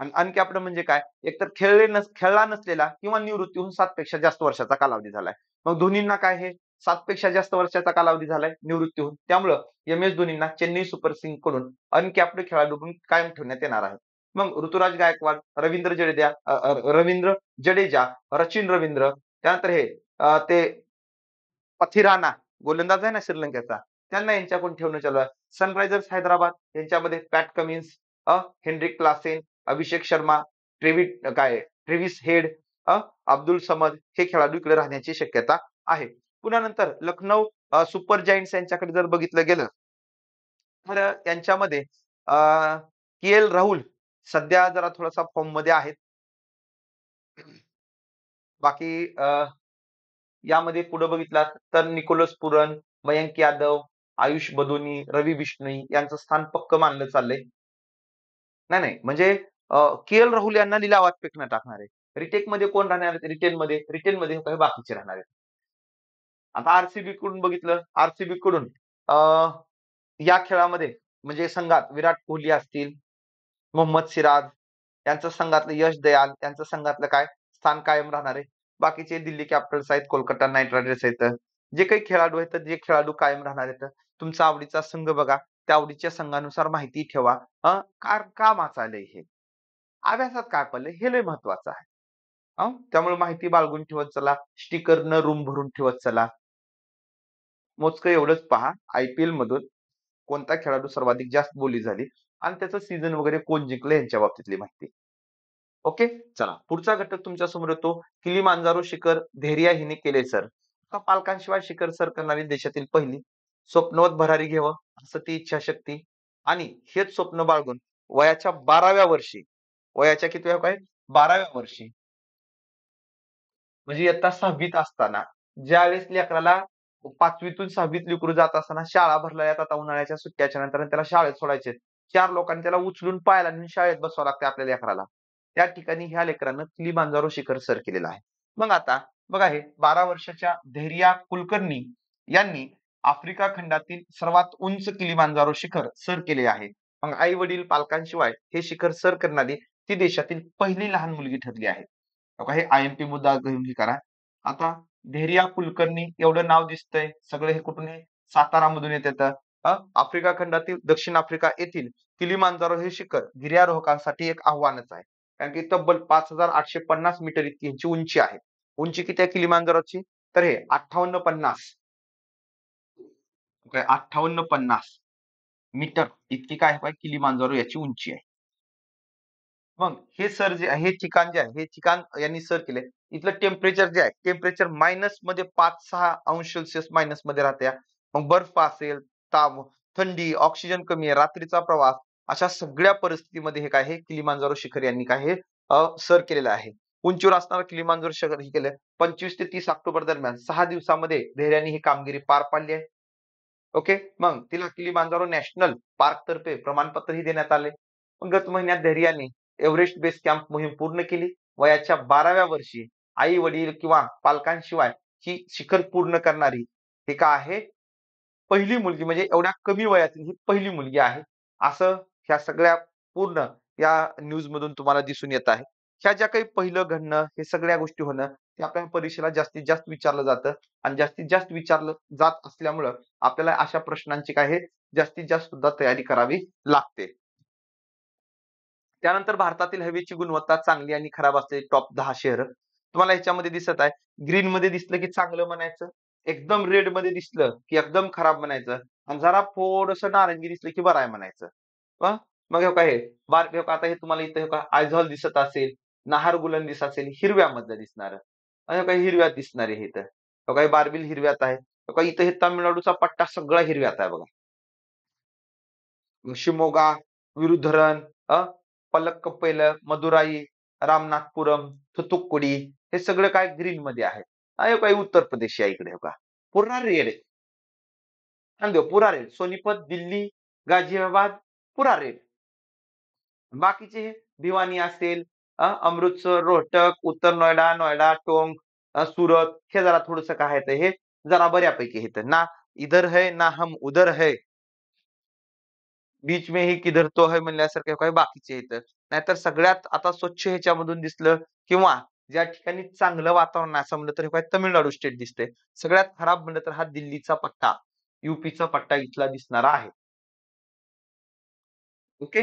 आणि अनकॅप्ड म्हणजे काय एकतर खेळले नस खेळला नसलेला किंवा होऊन सात पेक्षा जास्त वर्षाचा कालावधी झालाय मग धोनींना काय हे सात पेक्षा जास्त वर्षाचा कालावधी झालाय निवृत्ती होऊन त्यामुळं एम एस धोनींना चेन्नई सुपर किंग कडून अनकॅप्ड खेळाडू म्हणून कायम ठेवण्यात येणार आहे मग ऋतुराज गायकवाड रवींद्र जडेजा रवींद्र जडेजा रचिन रवींद्र त्यानंतर हे ते पथिराना गोलंदाज आहे ना श्रीलंकेचा त्यांना यांच्याकडून ठेवणं चालू आहे सनरायझर्स हैदराबाद यांच्यामध्ये पॅट कमिन्स अ हेनरिक क्लासेन अभिषेक शर्मा ट्रेविट काय ट्रेविस हेड अ अब्दुल समद हे खेळाडू इकडे राहण्याची शक्यता आहे पुन्हा नंतर लखनौ सुपर जायंट्स यांच्याकडे जर बघितलं गेलं तर यांच्यामध्ये के एल राहुल सध्या जरा थोडासा फॉर्म मध्ये आहेत बाकी यामध्ये पुढे बघितलात तर निकोलस पुरण मयंक यादव आयुष बदोनी रवी बिश्नोई यांचं स्थान पक्क मानलं चाललंय नाही नाही म्हणजे के एल राहुल यांना लिलावात पेकणं टाकणार आहे रिटेक मध्ये कोण राहणार आहेत रिटेन मध्ये रिटेन मध्ये काही बाकीचे राहणार आहेत आता आरसीबी कडून बघितलं आरसीबी कडून या खेळामध्ये म्हणजे संघात विराट कोहली असतील मोहम्मद सिराज यांचं संघातलं यश दयाल यांचं संघातलं काय स्थान कायम राहणार आहे बाकीचे दिल्ली कॅपिटल्स आहेत कोलकाता नाईट रायडर्स आहेत जे काही खेळाडू आहेत जे खेळाडू कायम राहणार आहेत तुमचा आवडीचा संघ बघा त्या आवडीच्या संघानुसार माहिती ठेवा कार का वाचायला हे अभ्यासात काय पडलंय हे लय महत्वाचं आहे त्यामुळे माहिती बाळगून ठेवत चला स्टिकर न रूम भरून ठेवत चला मोजकं एवढंच पहा आयपीएल मधून कोणता खेळाडू सर्वाधिक जास्त बोली झाली आणि त्याचं सीझन वगैरे कोण जिंकलं यांच्या बाबतीतली माहिती ओके चला पुढचा घटक तुमच्या समोर येतो किली मांजारो शिखर धैर्या हिने केले सर का पालकांशिवाय शिखर सर करणारी देशातील पहिली स्वप्नवत भरारी घेवं असं ती इच्छाशक्ती आणि हेच स्वप्न बाळगून वयाच्या बाराव्या वर्षी वयाच्या किती काय बाराव्या वर्षी म्हणजे इयत्ता सहावीत असताना ज्यावेळेस लेकराला पाचवीतून सहावीत लिकरू जात असताना शाळा भरल्या जातात आता उन्हाळ्याच्या सुट्ट्याच्या नंतर त्याला शाळेत सोडायचे चार लोकांनी त्याला उचलून आणि शाळेत बसवावं लागते आपल्या लेकराला त्या ठिकाणी ह्या लेकरानं किलीमांजारो शिखर सर केलेलं आहे मग आता बघा हे बारा वर्षाच्या धैर्या कुलकर्णी यांनी आफ्रिका खंडातील सर्वात उंच मांजारो शिखर सर केले आहे मग आई वडील पालकांशिवाय हे शिखर सर करणारी ती देशातील पहिली लहान मुलगी ठरली आहे हे आय एम पी मुद्दा घेऊन हे करा आता धैर्या कुलकर्णी एवढं नाव दिसतंय सगळं हे कुठून सातारा मधून येतं आफ्रिका खंडातील दक्षिण आफ्रिका येथील किलिमांजारो हे शिखर गिर्यारोहकांसाठी एक आव्हानच आहे कारण की तब्बल पाच हजार आठशे पन्नास मीटर इतकी यांची उंची आहे उंची किती आहे किलिमांजराची तर हे अठ्ठावन्न पन्नास अठ्ठावन्न पन्नास मीटर इतकी काय आहे किलिमांजारो याची उंची आहे मग हे सर जे हे ठिकाण जे आहे हे ठिकाण यांनी सर केले इथलं टेम्परेचर जे आहे टेम्परेचर मायनस मध्ये पाच सहा अंश सेल्सिअस मायनस मध्ये राहते मग बर्फ असेल ताप थंडी ऑक्सिजन कमी आहे रात्रीचा प्रवास अशा सगळ्या परिस्थितीमध्ये हे काय आहे किलिमांजारो शिखर यांनी काय हे सर केलेलं आहे उंचीवर असणार किलिमांजारो शिखर हे केलं पंचवीस ते तीस ऑक्टोबर दरम्यान सहा दिवसामध्ये धैर्यानी ही कामगिरी पार पाडली आहे ओके मग तिला किलिमांजारो नॅशनल पार्क तर्फे प्रमाणपत्रही देण्यात आले मग गत महिन्यात धैर्याने एव्हरेस्ट बेस कॅम्प मोहीम पूर्ण केली वयाच्या बाराव्या वर्षी आई वडील किंवा पालकांशिवाय ही शिखर पूर्ण करणारी हे का आहे पहिली मुलगी म्हणजे एवढ्या कमी वयातील ही पहिली मुलगी आहे असं ह्या सगळ्या पूर्ण या न्यूजमधून तुम्हाला दिसून येत आहे ह्या ज्या काही पहिलं घडणं हे सगळ्या गोष्टी होणं ते आपल्या परीक्षेला जास्तीत जास्त विचारलं जातं आणि जास्तीत जास्त विचारलं जात असल्यामुळं आपल्याला अशा प्रश्नांची काय जास्तीत जास्त सुद्धा तयारी करावी लागते त्यानंतर भारतातील हवेची गुणवत्ता चांगली आणि खराब असते टॉप दहा शहर तुम्हाला ह्याच्यामध्ये दिसत आहे ग्रीन मध्ये दिसलं की चांगलं म्हणायचं एकदम रेड मध्ये दिसलं की एकदम खराब म्हणायचं आणि जरा थोडस नारंगी दिसलं की बराय म्हणायचं मग हे काय बार आता हे तुम्हाला इथं का आयझॉल दिसत असेल नाहार दिसत असेल हिरव्या मधलं दिसणार काही हिरव्यात दिसणार आहे इथं काही बारबिल हिरव्यात आहे काही इथं हे तामिळनाडूचा पट्टा सगळा हिरव्यात आहे बघा शिमोगा विरुद्धरण अ पैल मदुराई रामनाथपुरम थुतुकुडी हे सगळं काय ग्रीन मध्ये आहे अयो काही उत्तर प्रदेश या इकडे का पूर्ण रेड आहे पुरा रेड सोनीपत दिल्ली गाझियाबाद पुरा रेल बाकीचे भिवानी असेल अमृतसर रोहटक उत्तर नोएडा नोएडा टोंग सुरत हे जरा थोडस काय येतं हे जरा बऱ्यापैकी येतं ना इधर है ना हम उधर है बीच मे ही किधर तो है म्हणल्यासारखे काही बाकीचे येतं नाहीतर सगळ्यात आता स्वच्छ ह्याच्यामधून दिसलं किंवा ज्या ठिकाणी चांगलं वातावरण असं म्हणलं तर काय तमिळनाडू स्टेट दिसते सगळ्यात खराब म्हणलं तर हा दिल्लीचा पट्टा युपीचा पट्टा इथला दिसणारा आहे ओके.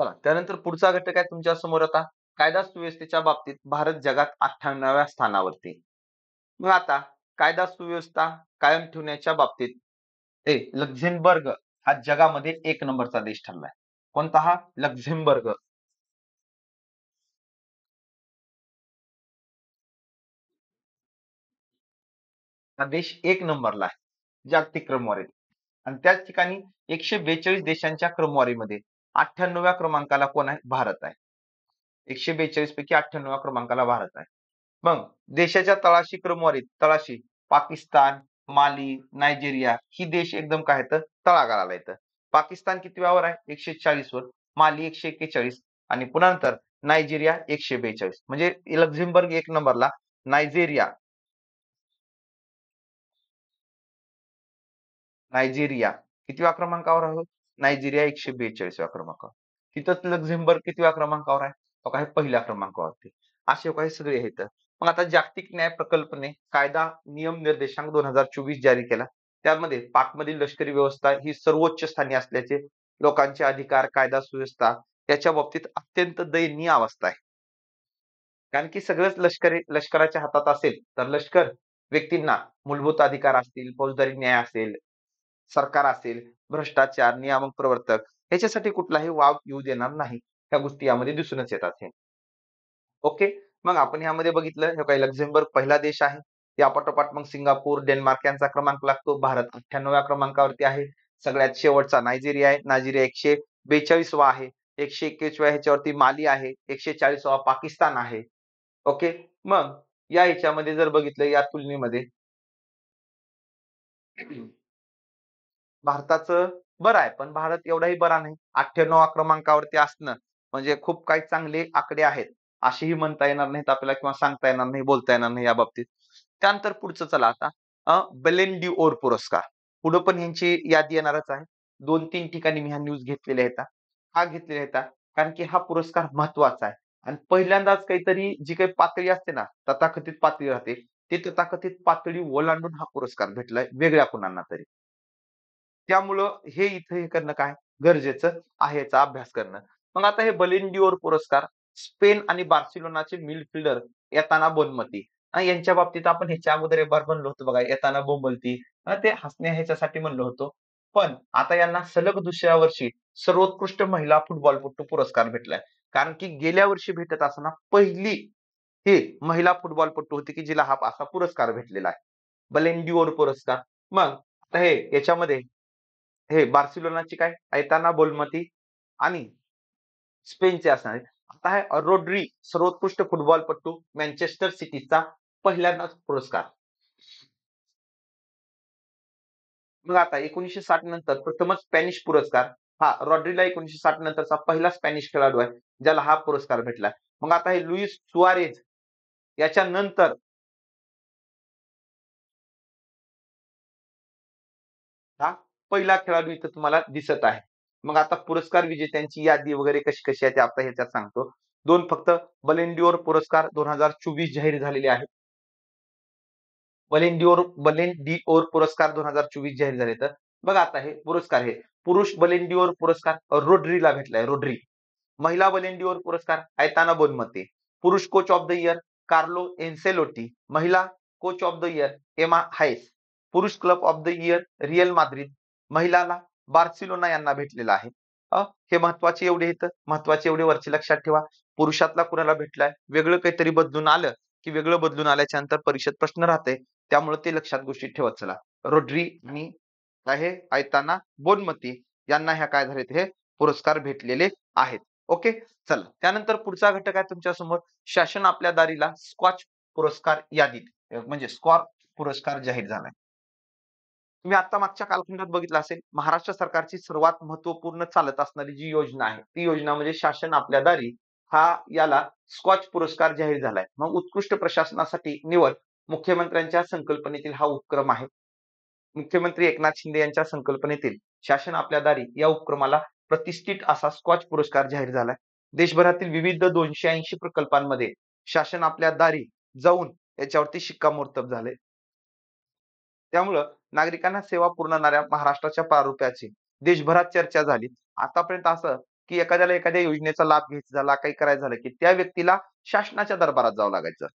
चला त्यानंतर पुढचा घटक आहे तुमच्या समोर आता कायदा सुव्यवस्थेच्या बाबतीत भारत जगात अठ्ठ्याण्णव्या स्थानावरती. मग आता कायदा सुव्यवस्था कायम ठेवण्याच्या बाबतीत ए लक्झेमबर्ग हा जगामध्ये एक नंबरचा देश ठरलाय. कोणता हा लक्झेमबर्ग. हा देश एक नंबरला आहे जागतिक क्रमवारीत. आणि त्याच ठिकाणी एकशे बेचाळीस देशांच्या क्रमवारीमध्ये अठ्ठ्याण्णव्या क्रमांकाला कोण आहे भारत आहे एकशे बेचाळीस पैकी अठ्ठ्याण्णव्या क्रमांकाला भारत आहे मग देशाच्या तळाशी क्रमवारीत तळाशी पाकिस्तान माली नायजेरिया ही देश एकदम काय तर तळागाळाला येतं पाकिस्तान किती व्यावर आहे एकशे चाळीस वर माली एकशे एक्केचाळीस आणि पुन्हा नंतर नायजेरिया एकशे बेचाळीस म्हणजे लक्झेंबर्ग एक नंबरला नायजेरिया नायजेरिया कितव्या क्रमांकावर आहोत नायजेरिया एकशे बेचाळीसव्या क्रमांकावर तिथं लक्झेंबर्ग कितव्या क्रमांकावर आहे तो काय पहिल्या क्रमांकावरती असे काही सगळे आहेत मग आता जागतिक न्याय प्रकल्पने कायदा नियम निर्देशांक दोन हजार चोवीस जारी केला त्यामध्ये पाकमधील लष्करी व्यवस्था ही सर्वोच्च स्थानी असल्याचे लोकांचे अधिकार कायदा सुव्यवस्था याच्या बाबतीत अत्यंत दयनीय अवस्था आहे कारण की सगळंच लष्करी लष्कराच्या हातात असेल तर लष्कर व्यक्तींना मूलभूत अधिकार असतील फौजदारी न्याय असेल सरकार असेल भ्रष्टाचार नियामक प्रवर्तक ह्याच्यासाठी कुठलाही वाव येऊ देणार नाही ह्या गोष्टी यामध्ये दिसूनच येतात हे ओके मग आपण यामध्ये बघितलं हे काय लक्झेंबर्ग पहिला देश आहे या पाठोपाठ मग सिंगापूर डेन्मार्क यांचा क्रमांक लागतो भारत अठ्ठ्याण्णव्या क्रमांकावरती आहे सगळ्यात शेवटचा नायजेरिया आहे नायजेरिया एकशे बेचाळीसवा आहे एकशे एक्केचाळीस ह्याच्यावरती माली आहे एकशे चाळीसवा पाकिस्तान आहे ओके मग या ह्याच्यामध्ये जर बघितलं या तुलनेमध्ये भारताचं बरं आहे पण भारत एवढाही बरा नाही अठ्ठ्याण्णव क्रमांकावरती असणं म्हणजे खूप काही चांगले आकडे आहेत असेही म्हणता येणार नाहीत आपल्याला किंवा सांगता येणार नाही बोलता येणार नाही या बाबतीत त्यानंतर पुढचं चला आता बेलेन डी ओर पुरस्कार पुढं पण यांची यादी येणारच आहे दोन तीन ठिकाणी मी ह्या न्यूज घेतलेल्या आहेत हा घेतलेला होता कारण की हा पुरस्कार महत्वाचा आहे आणि पहिल्यांदाच काहीतरी जी काही पातळी असते ना तथाकथित पातळी राहते ती तथाकथित पातळी ओलांडून हा पुरस्कार भेटलाय वेगळ्या कुणांना तरी त्यामुळं हे इथं हे करणं काय गरजेचं आहे याचा अभ्यास करणं मग आता हे बलिंडिओर पुरस्कार स्पेन आणि बार्सिलोनाचे मिडफिल्डर येताना बोनमती यांच्या बाबतीत आपण ह्याच्या अगोदर एक बार होतो बघा येताना बोंबलती ते हसणे ह्याच्यासाठी म्हणलो होतो पण आता यांना सलग दुसऱ्या वर्षी सर्वोत्कृष्ट महिला फुटबॉलपटू पुरस्कार भेटलाय कारण की गेल्या वर्षी भेटत असताना पहिली ही महिला फुटबॉलपटू होती की जिला हा असा पुरस्कार भेटलेला आहे बलेंडिओर पुरस्कार मग हे याच्यामध्ये हे बार्सिलोनाची काय ऐताना बोलमती आणि स्पेनचे असणार आता आहे रोड्री सर्वोत्कृष्ट फुटबॉलपटू मँचेस्टर सिटीचा पहिल्यांदाच पुरस्कार मग आता एकोणीशे साठ नंतर प्रथमच स्पॅनिश पुरस्कार हा रॉड्रीला एकोणीशे साठ नंतरचा पहिला स्पॅनिश खेळाडू आहे ज्याला हा पुरस्कार भेटला मग आता हे लुईस सुआरेज याच्या नंतर पहिला खेळाडू इथं तुम्हाला दिसत आहे मग आता पुरस्कार विजेत्यांची यादी वगैरे कशी कशी आहे ते आता ह्याच्यात सांगतो दोन फक्त बलेंडिओर पुरस्कार दोन हजार चोवीस जाहीर झालेले आहेत बलेंडिओर बलेंडिओर पुरस्कार दोन हजार चोवीस जाहीर झाले तर बघा आता हे पुरस्कार हे पुरुष बलेंडिओर पुरस्कार रोड्रीला भेटलाय रोड्री महिला बलेंडिओर पुरस्कार आयताना बोनमते पुरुष coach of the year Carlo Ancelotti महिला coach of the year Emma Hayes पुरुष club of the year Real Madrid महिलाला बार्सिलोना यांना भेटलेला आहे हे महत्वाचे एवढे येतं महत्वाचे एवढे वरचे लक्षात ठेवा पुरुषातला कुणाला भेटलाय वेगळं काहीतरी बदलून आलं की वेगळं बदलून आल्याच्या नंतर परीक्षेत प्रश्न राहते त्यामुळे ते लक्षात गोष्टी ठेवत चला रोड्री आणि आहे आयताना बोनमती यांना ह्या काय झालेत हे पुरस्कार भेटलेले आहेत ओके चला त्यानंतर पुढचा घटक आहे तुमच्या समोर शासन आपल्या दारीला स्कॉच पुरस्कार यादीत म्हणजे स्कॉच पुरस्कार जाहीर झालाय तुम्ही आता मागच्या कालखंडात बघितलं असेल महाराष्ट्र सरकारची सर्वात महत्वपूर्ण चालत असणारी जी योजना आहे ती योजना म्हणजे शासन आपल्या दारी हा याला स्कॉच पुरस्कार जाहीर झालाय मग उत्कृष्ट प्रशासनासाठी निवड मुख्यमंत्र्यांच्या संकल्पनेतील हा उपक्रम आहे मुख्यमंत्री एकनाथ शिंदे यांच्या संकल्पनेतील शासन आपल्या दारी या उपक्रमाला प्रतिष्ठित असा स्कॉच पुरस्कार जाहीर झालाय देशभरातील विविध दोनशे ऐंशी प्रकल्पांमध्ये शासन आपल्या दारी जाऊन याच्यावरती शिक्कामोर्तब झाले त्यामुळं नागरिकांना सेवा पुरवणाऱ्या महाराष्ट्राच्या प्रारूप्याची देशभरात चर्चा झाली आतापर्यंत असं की एखाद्याला एखाद्या योजनेचा लाभ घ्यायचा झाला काही करायचं झालं की त्या व्यक्तीला शासनाच्या दरबारात जावं लागायचं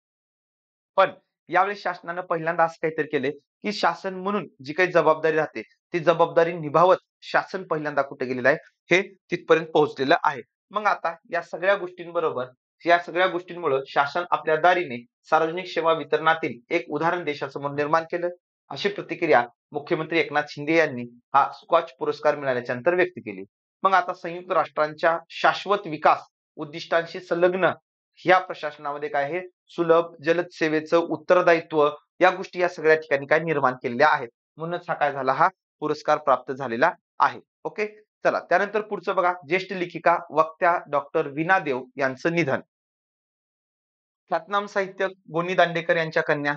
पण यावेळी शासनानं पहिल्यांदा असं काहीतरी केले की शासन म्हणून जी काही जबाबदारी राहते ती जबाबदारी निभावत शासन पहिल्यांदा कुठे गेलेलं आहे हे तिथपर्यंत पोहोचलेलं आहे मग आता या सगळ्या गोष्टींबरोबर या सगळ्या गोष्टींमुळे शासन आपल्या दारीने सार्वजनिक सेवा वितरणातील एक उदाहरण देशासमोर निर्माण केलं अशी प्रतिक्रिया मुख्यमंत्री एकनाथ शिंदे यांनी हा स्कॉच पुरस्कार मिळाल्याच्या नंतर व्यक्त केली मग आता संयुक्त राष्ट्रांच्या शाश्वत विकास उद्दिष्टांशी संलग्न या प्रशासनामध्ये काय आहे सुलभ जलद सेवेचं उत्तरदायित्व या गोष्टी या सगळ्या ठिकाणी काय निर्माण केलेल्या आहेत म्हणूनच हा काय झाला हा पुरस्कार प्राप्त झालेला आहे ओके चला त्यानंतर पुढचं बघा ज्येष्ठ लेखिका वक्त्या डॉक्टर विना देव यांचं निधन ख्यातनाम साहित्य गोनी दांडेकर यांच्या कन्या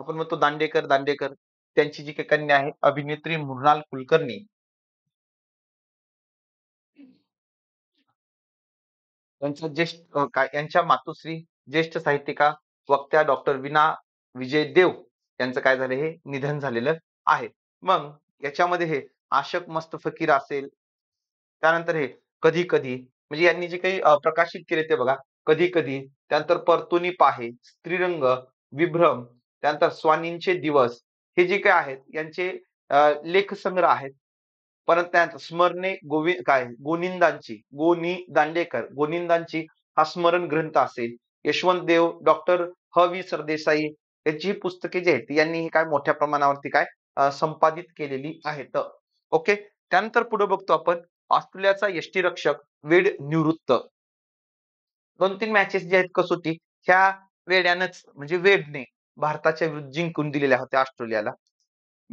आपण म्हणतो दांडेकर दांडेकर त्यांची जी काही कन्या आहे अभिनेत्री मृणाल कुलकर्णी यांच्या ज्येष्ठ यांच्या मातोश्री ज्येष्ठ साहित्यिका वक्त्या डॉक्टर विना विजय देव यांचं काय झालं हे निधन झालेलं आहे मग याच्यामध्ये हे आशक मस्त फकीर असेल त्यानंतर हे कधी कधी म्हणजे यांनी जे काही प्रकाशित केले ते बघा कधी कधी त्यानंतर परतुनी पाहे स्त्रीरंग विभ्रम त्यानंतर स्वानींचे दिवस हे जे काय आहेत यांचे लेखसंग्रह आहेत परत त्यानंतर स्मरणे गोवि काय गोनिंदांची गोनी दांडेकर गोनिंदांची हा स्मरण ग्रंथ असेल यशवंत देव डॉक्टर ह सरदेसाई यांची पुस्तके जी आहेत यांनी ही काय मोठ्या प्रमाणावरती काय संपादित केलेली आहेत ओके त्यानंतर पुढे बघतो आपण ऑस्ट्रेलियाचा यष्टीरक्षक वेड निवृत्त दोन तीन मॅचेस जे आहेत कसोटी ह्या वेड्यानच म्हणजे वेडने भारताच्या विरुद्ध जिंकून दिलेल्या होत्या ऑस्ट्रेलियाला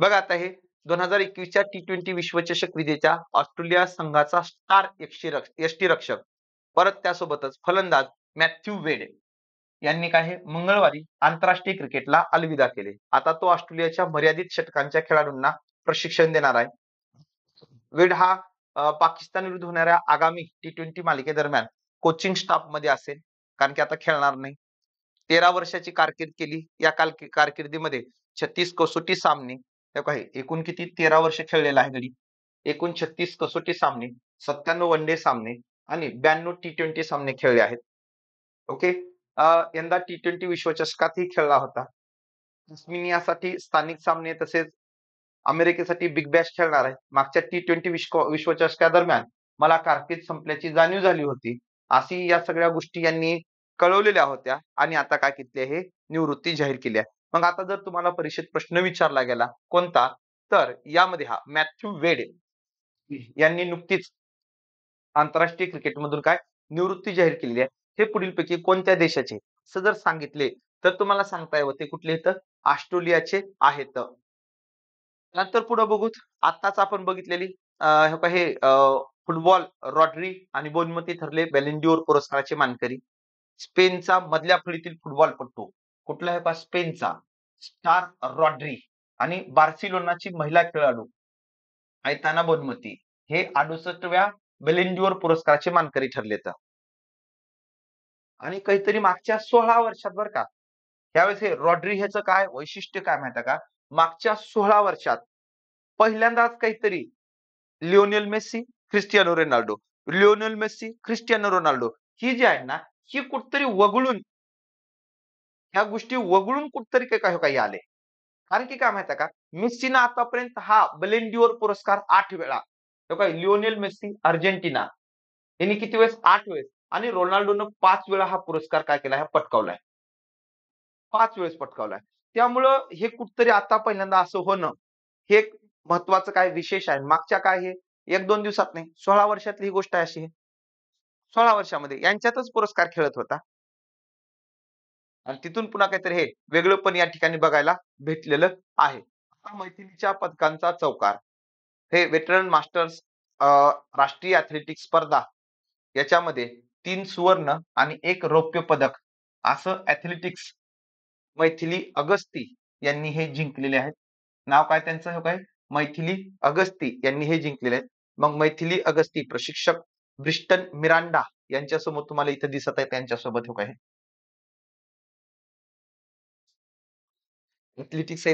बघा आता हे दोन हजार एकवीसच्या टी ट्वेंटी विश्वचषक विजेत्या ऑस्ट्रेलिया संघाचा स्टार रक्षक परत त्यासोबतच फलंदाज मॅथ्यू वेड यांनी काय मंगळवारी आंतरराष्ट्रीय क्रिकेटला अलविदा केले आता तो ऑस्ट्रेलियाच्या मर्यादित षटकांच्या खेळाडूंना प्रशिक्षण देणार आहे वेड हा पाकिस्तान विरुद्ध होणाऱ्या आगामी टी ट्वेंटी मालिकेदरम्यान कोचिंग स्टाफ मध्ये असेल कारण की आता खेळणार नाही तेरा वर्षाची कारकीर्द केली या काल कारकिर्दीमध्ये छत्तीस कसोटी सामने एकूण किती तेरा वर्ष खेळलेला आहे घडी एकूण छत्तीस कसोटी सामने सत्त्याण्णव वन डे सामने आणि ब्याण्णव टी ट्वेंटी सामने खेळले आहेत ओके यंदा टी ट्वेंटी विश्वचषकातही खेळला होता यासाठी स्थानिक सामने तसेच अमेरिकेसाठी बिग बॅश खेळणार आहे मागच्या टी ट्वेंटी विश्वचषका दरम्यान मला कारकीर्द संपल्याची जाणीव झाली होती अशी या सगळ्या गोष्टी यांनी कळवलेल्या होत्या आणि आता काय केले हे निवृत्ती जाहीर केली आहे मग आता जर तुम्हाला परीक्षेत प्रश्न विचारला गेला कोणता तर यामध्ये हा मॅथ्यू वेड यांनी नुकतीच आंतरराष्ट्रीय क्रिकेटमधून काय निवृत्ती जाहीर केली आहे हे पुढील पैकी कोणत्या देशाचे असं जर सांगितले तर तुम्हाला सांगता यावं ते कुठले तर ऑस्ट्रेलियाचे आहेत नंतर पुढे बघूत आताच आपण बघितलेली हे फुटबॉल रॉड्री आणि बोनमती ठरले बेलेंड्युअर पुरस्काराचे मानकरी स्पेनचा मधल्या फळीतील फुटबॉलपटू कुठला आहे पा स्पेनचा स्टार रॉड्री आणि बार्सिलोनाची महिला खेळाडू आयताना बोनमती हे अडुसष्टव्या बेलेंडिओर पुरस्काराचे मानकरी ठरले तर आणि काहीतरी मागच्या सोळा वर्षात बर का त्यावेळेस हे रॉड्री ह्याचं काय वैशिष्ट्य काय माहिती का मागच्या सोळा वर्षात पहिल्यांदाच काहीतरी Lionel Messi Cristiano Ronaldo Lionel Messi Cristiano Ronaldo ही जी आहे ना ही कुठतरी वगळून ह्या गोष्टी वगळून कुठतरी काही काही आले कारण की काय माहिती का मेस्सीनं आतापर्यंत हा बलेंडिओर पुरस्कार आठ वेळा लिओनेल मेस्सी अर्जेंटिना यांनी किती वेळेस आठ वेळेस आणि रोनाल्डोनं पाच वेळा हा पुरस्कार काय केला हा पटकावलाय पाच वेळेस पटकावलाय त्यामुळं हे कुठतरी आता पहिल्यांदा असं होणं हे महत्वाचं काय विशेष आहे मागच्या काय हे एक दोन दिवसात नाही सोळा वर्षातली ही गोष्ट आहे अशी आहे सोळा वर्षामध्ये यांच्यातच पुरस्कार खेळत होता आणि तिथून पुन्हा काहीतरी हे वेगळं पण या ठिकाणी बघायला भेटलेलं आहे आता मैथिलीच्या पदकांचा चौकार हे वेटरन मास्टर्स राष्ट्रीय अथलेटिक स्पर्धा याच्यामध्ये तीन सुवर्ण आणि एक रौप्य पदक असं ऍथलेटिक्स मैथिली अगस्ती यांनी हे जिंकलेले आहेत नाव काय त्यांचं काय मैथिली अगस्ती यांनी हे जिंकलेले आहेत मग मैथिली अगस्ती प्रशिक्षक ब्रिस्टन मिरांडा यांच्यासमोर तुम्हाला इथे दिसत आहे त्यांच्यासोबत हो काय आहे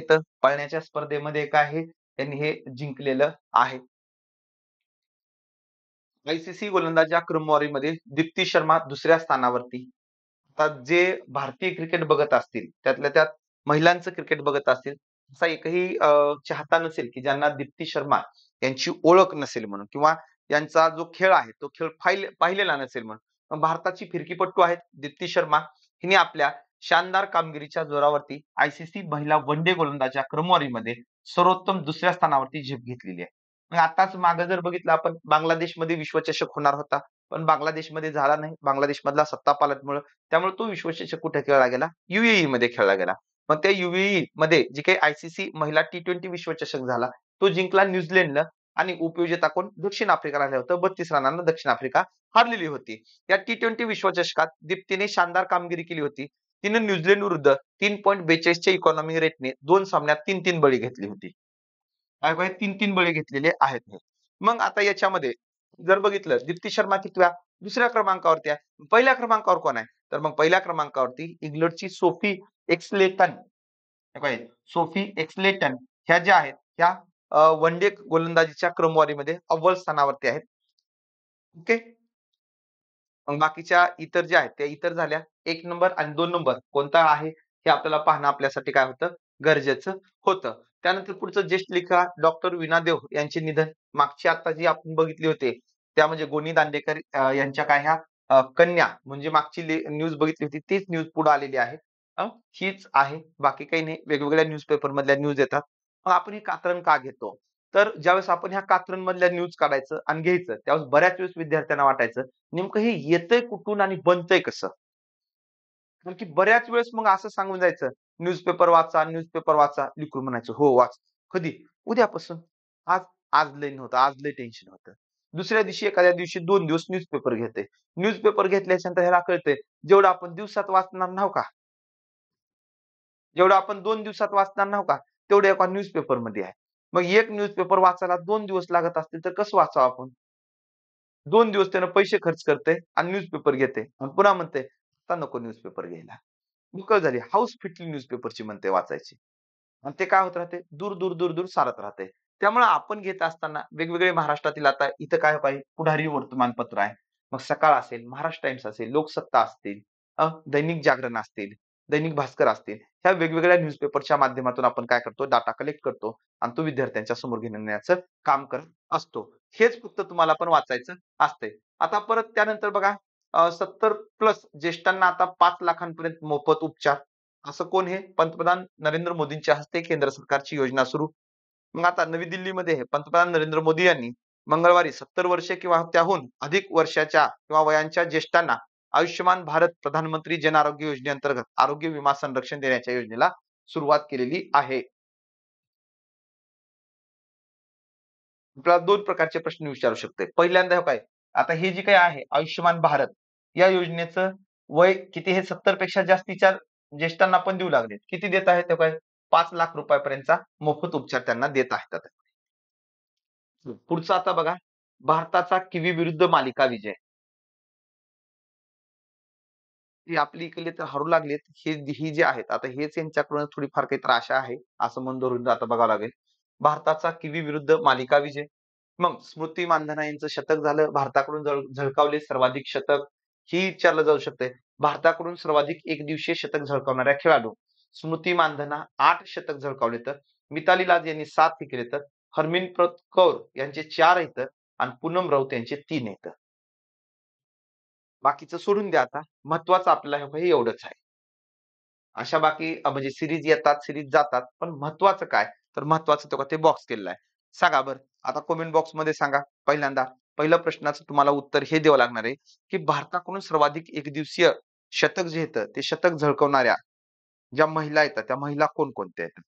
तर पळण्याच्या स्पर्धेमध्ये काय आहे त्यांनी हे जिंकलेलं आहे आयसीसी गोलंदाजा क्रमवारीमध्ये दीप्ती शर्मा दुसऱ्या स्थानावरती आता जे भारतीय क्रिकेट बघत असतील त्यातल्या त्यात महिलांचं क्रिकेट बघत असतील असा एकही चाहता नसेल की ज्यांना दीप्ती शर्मा यांची ओळख नसेल म्हणून किंवा त्यांचा जो खेळ आहे तो खेळ पाहिलेला नसेल म्हणून भारताची फिरकीपटू आहेत दीप्ती शर्मा हिने आपल्या शानदार कामगिरीच्या जोरावरती आयसीसी महिला वन डे गोलंदाजा क्रमवारीमध्ये सर्वोत्तम दुसऱ्या स्थानावरती झेप घेतलेली आहे मग आताच मागे जर बघितलं आपण बांगलादेशमध्ये विश्वचषक होणार होता पण बांगलादेशमध्ये झाला नाही बांगलादेशमधला सत्ता पालटमुळे त्यामुळे तो विश्वचषक कुठे खेळला गेला युएई मध्ये खेळला गेला मग त्या युएई मध्ये जे काही आयसीसी महिला टी ट्वेंटी विश्वचषक झाला तो जिंकला न्यूझीलंडनं आणि उपयोजित कोण दक्षिण आफ्रिकाला झालं होतं बत्तीस रनांना दक्षिण आफ्रिका हरलेली होती या टी ट्वेंटी विश्वचषकात दीप्तीने शानदार कामगिरी केली होती तिने न्यूझीलंड विरुद्ध तीन पॉईंट बेचाळीसच्या इकॉनॉमिक रेटने दोन सामन्यात तीन तीन बळी घेतली होती तीन तीन बळी घेतलेले आहेत मग आता याच्यामध्ये जर बघितलं दीप्ती शर्मा कितव्या दुसऱ्या क्रमांकावरती आहे पहिल्या क्रमांकावर कोण आहे तर मग पहिल्या क्रमांकावरती इंग्लंडची सोफी एक्सलेटन सोफी एक्सलेटन ह्या ज्या आहेत ह्या वन डे गोलंदाजीच्या क्रमवारीमध्ये अव्वल स्थानावरती आहेत ओके बाकीच्या इतर ज्या आहेत त्या इतर झाल्या एक नंबर आणि दोन नंबर कोणता आहे हे आपल्याला पाहणं आपल्यासाठी काय होतं गरजेचं होतं त्यानंतर पुढचं ज्येष्ठ लेखा डॉक्टर विना देव यांचे निधन मागची आता जी आपण बघितली होते त्या म्हणजे गोनी दांडेकर यांच्या काय ह्या कन्या म्हणजे मागची न्यूज बघितली होती तीच न्यूज पुढे आलेली आहे हीच आहे बाकी काही नाही वेगवेगळ्या न्यूज पेपर मधल्या न्यूज येतात मग आपण हे कात्रण का घेतो तर ज्यावेळेस आपण ह्या कात्रण मधल्या न्यूज काढायचं आणि घ्यायचं त्यावेळेस बऱ्याच वेळेस विद्यार्थ्यांना वाटायचं नेमकं हे येतंय कुठून आणि बनतंय कसं कारण की बऱ्याच वेळेस मग असं सांगून जायचं न्यूजपेपर वाचा न्यूजपेपर वाचा लिखून म्हणायचं हो वाच कधी उद्यापासून आज आज लय नव्हतं आज लय टेन्शन होतं दुसऱ्या दिवशी एखाद्या दिवशी दोन दिवस न्यूजपेपर घेते न्यूजपेपर घेतल्याच्या नंतर ह्याला कळतंय जेवढं आपण दिवसात वाचणार नाव का जेवढं आपण दोन दिवसात वाचणार नाव का तेवढे एका न्यूजपेपरमध्ये आहे मग एक न्यूजपेपर वाचायला दोन दिवस लागत असतील तर कसं वाचावं आपण दोन दिवस त्यानं पैसे खर्च करते आणि न्यूजपेपर घेते आणि पुन्हा म्हणते आता नको न्यूजपेपर घ्यायला झाली हाऊस फिटली न्यूजपेपरची म्हणते वाचायची आणि ते काय होत राहते दूर दूर दूर दूर सारत राहते त्यामुळे आपण घेत असताना वेगवेगळे महाराष्ट्रातील आता इथं काय पाहिजे पुढारी वर्तमानपत्र आहे मग सकाळ असेल महाराष्ट्र टाइम्स असेल लोकसत्ता असतील दैनिक जागरण असतील दैनिक भास्कर असतील ह्या वेगवेगळ्या न्यूजपेपरच्या माध्यमातून आपण काय करतो डाटा कलेक्ट करतो आणि तो विद्यार्थ्यांच्या समोर घेण्याचं काम करत असतो हेच फक्त तुम्हाला पण वाचायचं असतंय आता परत त्यानंतर बघा सत्तर प्लस ज्येष्ठांना आता पाच लाखांपर्यंत मोफत उपचार असं कोण हे पंतप्रधान नरेंद्र मोदींच्या हस्ते केंद्र सरकारची योजना सुरू मग आता नवी दिल्लीमध्ये पंतप्रधान नरेंद्र मोदी यांनी मंगळवारी सत्तर वर्षे किंवा त्याहून अधिक वर्षाच्या किंवा वयांच्या ज्येष्ठांना आयुष्यमान भारत प्रधानमंत्री जन आरोग्य योजनेअंतर्गत आरोग्य विमा संरक्षण देण्याच्या योजनेला सुरुवात केलेली आहे दोन प्रकारचे प्रश्न विचारू शकते पहिल्यांदा हो काय आता हे जे काय आहे आयुष्यमान भारत या योजनेचं वय किती हे सत्तर पेक्षा जास्तीच्या ज्येष्ठांना पण देऊ लागले किती देत आहेत ते हो काय पाच लाख रुपयापर्यंतचा मोफत उपचार त्यांना देत आहेत पुढचा आता बघा भारताचा किवी विरुद्ध मालिका विजय ती आपली इकडे तर हरू लागलीत. हे ही जे आहेत, आता हेच यांच्याकडून थोडीफार काहीतरी आशा आहे, असं मन धरून आता बघावं लागेल. भारताचा किवी विरुद्ध मालिका विजय. मग स्मृती मानधना यांचं शतक झालं. भारताकडून झळकावले सर्वाधिक शतक. ही विचारलं जाऊ शकते. भारताकडून सर्वाधिक एकदिवसीय शतक झळकावणाऱ्या खेळाडू. स्मृती मानधना आठ शतक झळकावले तर, मिताली लाज यांनी सात हे केले तर, प्रत कौर यांचे चार आहेत आणि पूनम राऊत यांचे तीन आहेत. बाकीचं सोडून द्या आता महत्वाचं आपल्याला हे एवढंच आहे अशा बाकी म्हणजे सिरीज येतात सिरीज जातात पण महत्वाचं काय तर महत्वाचं तो का ते बॉक्स केलेलं आहे सांगा बरं आता कॉमेंट बॉक्स मध्ये सांगा पहिल्यांदा पहिल्या प्रश्नाचं तुम्हाला उत्तर हे द्यावं लागणार आहे की भारताकडून सर्वाधिक एक दिवसीय शतक जे येतं ते शतक झळकवणाऱ्या ज्या महिला येतात त्या महिला कोणकोणत्या आहेत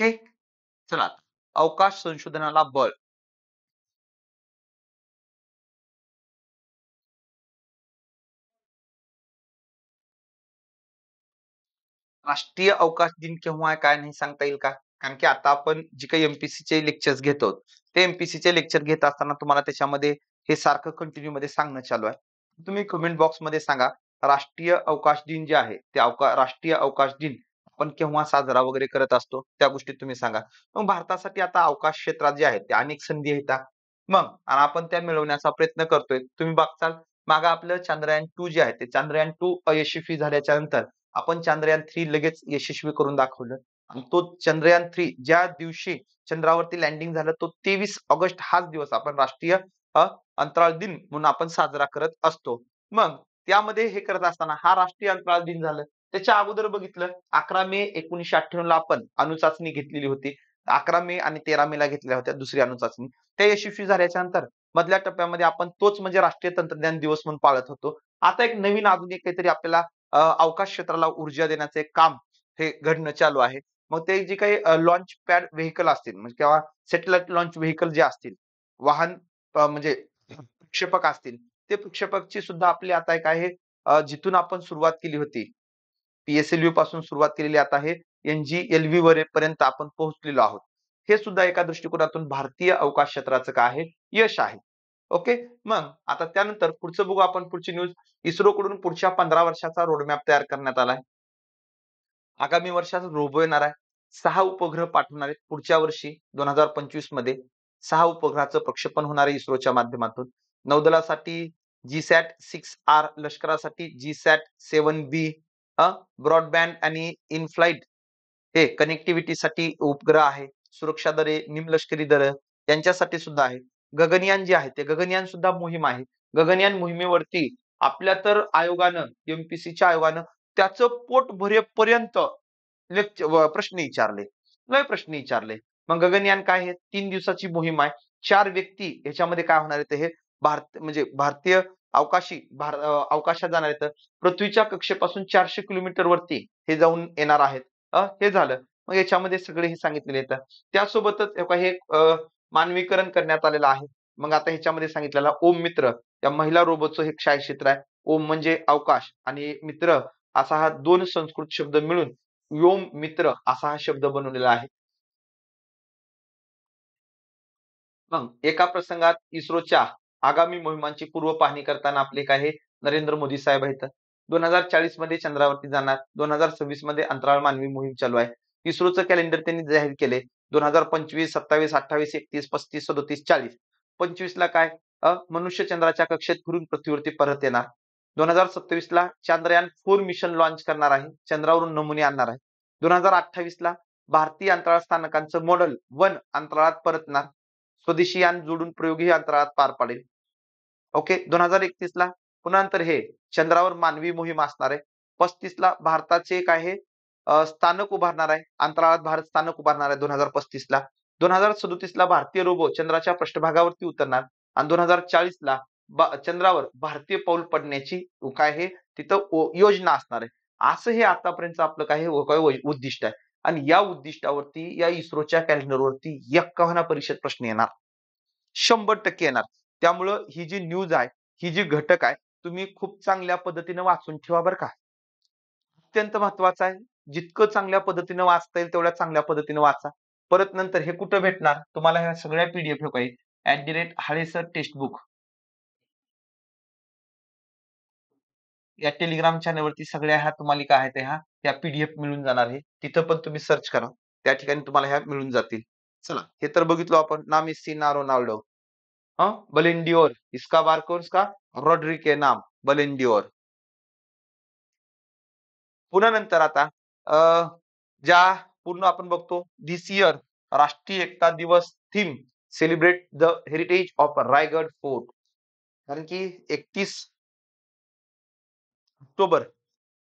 ओके चला अवकाश संशोधनाला बळ राष्ट्रीय अवकाश दिन केव्हा आहे काय नाही सांगता येईल का कारण की आता आपण जी काही एमपीसीचे लेक्चर्स घेतो ते एमपीसीचे लेक्चर घेत असताना तुम्हाला त्याच्यामध्ये हे सारखं कंटिन्यू मध्ये सांगणं चालू आहे तुम्ही कमेंट बॉक्स मध्ये सांगा राष्ट्रीय अवकाश दिन जे आहे ते अवकाश राष्ट्रीय अवकाश दिन आपण केव्हा साजरा वगैरे करत असतो त्या गोष्टी तुम्ही सांगा मग भारतासाठी आता अवकाश क्षेत्रात जे आहेत त्या अनेक संधी येतात मग आपण त्या मिळवण्याचा प्रयत्न करतोय तुम्ही बघताल मागा आपलं चांद्रयान टू जे आहे ते चांद्रयान टू अयशस्वी झाल्याच्या नंतर आपण चांद्रयान थ्री लगेच यशस्वी करून दाखवलं आणि तो चंद्रयान थ्री ज्या दिवशी चंद्रावरती लँडिंग झालं तो तेवीस ऑगस्ट हाच दिवस आपण राष्ट्रीय अंतराळ दिन म्हणून आपण साजरा करत असतो मग त्यामध्ये हे करत असताना हा राष्ट्रीय अंतराळ दिन झालं त्याच्या अगोदर बघितलं अकरा मे एकोणीशे अठ्ठ्याण्णव ला आपण अणुचाचणी घेतलेली होती अकरा मे आणि तेरा मे ला घेतल्या होत्या दुसरी अणुचाचणी त्या यशस्वी झाल्याच्या नंतर मधल्या टप्प्यामध्ये आपण तोच म्हणजे राष्ट्रीय तंत्रज्ञान दिवस म्हणून पाळत होतो आता एक नवीन अजून काहीतरी आपल्याला अवकाश क्षेत्राला ऊर्जा देण्याचे काम हे घडणं चालू आहे मग ते जे काही लॉन्च पॅड व्हेकल असतील म्हणजे किंवा सॅटेलाइट लॉन्च व्हेकल जे असतील वाहन म्हणजे प्रक्षेपक असतील ते ची सुद्धा आपली आता एक आहे जिथून आपण सुरुवात केली होती पीएसएलव्ही पासून सुरुवात केलेली आता आहे एनजीएलव्ही वर पर्यंत आपण पोहोचलेलो आहोत हे सुद्धा एका दृष्टिकोनातून भारतीय अवकाश क्षेत्राचं काय आहे यश आहे ओके मग आता त्यानंतर पुढचं बघू आपण पुढची न्यूज कडून पुढच्या पंधरा वर्षाचा रोडमॅप तयार करण्यात आला आहे आगामी वर्षात रोबो येणार आहे सहा उपग्रह पाठवणार आहेत पुढच्या वर्षी दोन हजार पंचवीस मध्ये सहा उपग्रहाचं प्रक्षेपण होणार आहे इस्रोच्या माध्यमातून नौदलासाठी जी सॅट सिक्स आर लष्करासाठी G SAT seven B broadband आणि इनफ्लाईट हे कनेक्टिव्हिटीसाठी उपग्रह आहे सुरक्षा दरे निमलष्करी दर यांच्यासाठी सुद्धा आहे गगनयान जे आहे ते गगनयान सुद्धा मोहीम आहे गगनयान मोहिमेवरती आपल्या तर आयोगानं एमपीसीच्या आयोगानं त्याचं पोट भरेपर्यंत प्रश्न विचारले लय प्रश्न विचारले मग गगनयान काय आहे तीन दिवसाची मोहीम आहे चार व्यक्ती याच्यामध्ये काय होणार आहे ते हे भारत म्हणजे भारतीय अवकाशी भार अवकाशात जाणार आहेत पृथ्वीच्या कक्षेपासून चारशे किलोमीटर वरती हे जाऊन येणार आहेत हे झालं मग याच्यामध्ये सगळे हे सांगितलेले येतं त्यासोबतच हे मानवीकरण करण्यात आलेलं आहे मग आता ह्याच्यामध्ये सांगितलेला ओम मित्र या महिला रोबोटचं हे छायाचित्र आहे ओम म्हणजे अवकाश आणि मित्र असा हा दोन संस्कृत शब्द मिळून योम मित्र असा हा शब्द बनवलेला आहे मग एका प्रसंगात इस्रोच्या आगामी मोहिमांची पूर्व पाहणी करताना आपले काय नरेंद्र मोदी साहेब आहेत दोन हजार चाळीस मध्ये चंद्रावरती जाणार दोन हजार सव्वीस मध्ये अंतराळ मानवी मोहीम चालू आहे इस्रोचं कॅलेंडर त्यांनी जाहीर केले दोन हजार पंचवीस सत्तावीस अठ्ठावीस एकतीस पस्तीस सदोतीस चाळीस पंचवीस ला काय मनुष्य चंद्राच्या कक्षेत फिरून पृथ्वीवरती परत येणार दोन हजार सत्तावीसला ला चांद्रयान फोर मिशन लॉन्च करणार आहे चंद्रावरून नमुने आणणार आहे दोन हजार अठ्ठावीस ला भारतीय अंतराळ स्थानकांचं मॉडेल वन अंतराळात परतणार स्वदेशी यान जोडून प्रयोगही अंतराळात पार पाडेल ओके दोन हजार एकतीस ला पुन्हा नंतर हे चंद्रावर मानवी मोहीम असणार आहे पस्तीस ला भारताचे एक आहे स्थानक उभारणार आहे अंतराळात भारत स्थानक उभारणार आहे दोन हजार पस्तीस ला दोन हजार ला भारतीय रोबो चंद्राच्या पृष्ठभागावरती उतरणार आणि दोन हजार ला चंद्रावर भारतीय पाऊल पडण्याची काय हे तिथं योजना असणार आहे असं हे आतापर्यंत आपलं काय उद्दिष्ट आहे आणि या उद्दिष्टावरती या इस्रोच्या कॅलेंडरवरती एक्कावन्ना परिषद प्रश्न येणार शंभर टक्के येणार त्यामुळं ही जी न्यूज आहे ही जी घटक आहे तुम्ही खूप चांगल्या पद्धतीने वाचून ठेवा बरं का अत्यंत महत्वाचं आहे जितकं चांगल्या पद्धतीने वाचता येईल तेवढ्या चांगल्या पद्धतीने वाचा परत नंतर हे कुठं भेटणार तुम्हाला ह्या सगळ्या पीडीएफ हे काही at the rate Hale sir text book या टेलिग्राम चॅनलवरती सगळ्या ह्या तुम्हाला काय आहेत ह्या त्या पीडीएफ मिळून जाणार आहे तिथं पण तुम्ही सर्च करा त्या ठिकाणी तुम्हाला ह्या मिळून जातील चला हे तर बघितलो आपण नामी मेस्सी ना रोनाल्डो बलिंडियोर इसका बार कौन इसका के नाम बलिंडियोर पुन्हा नंतर आता ज्या पूर्ण आपण बघतो दिस इयर राष्ट्रीय एकता दिवस theme celebrate the heritage of Raigad fort कारण की एकतीस ऑक्टोबर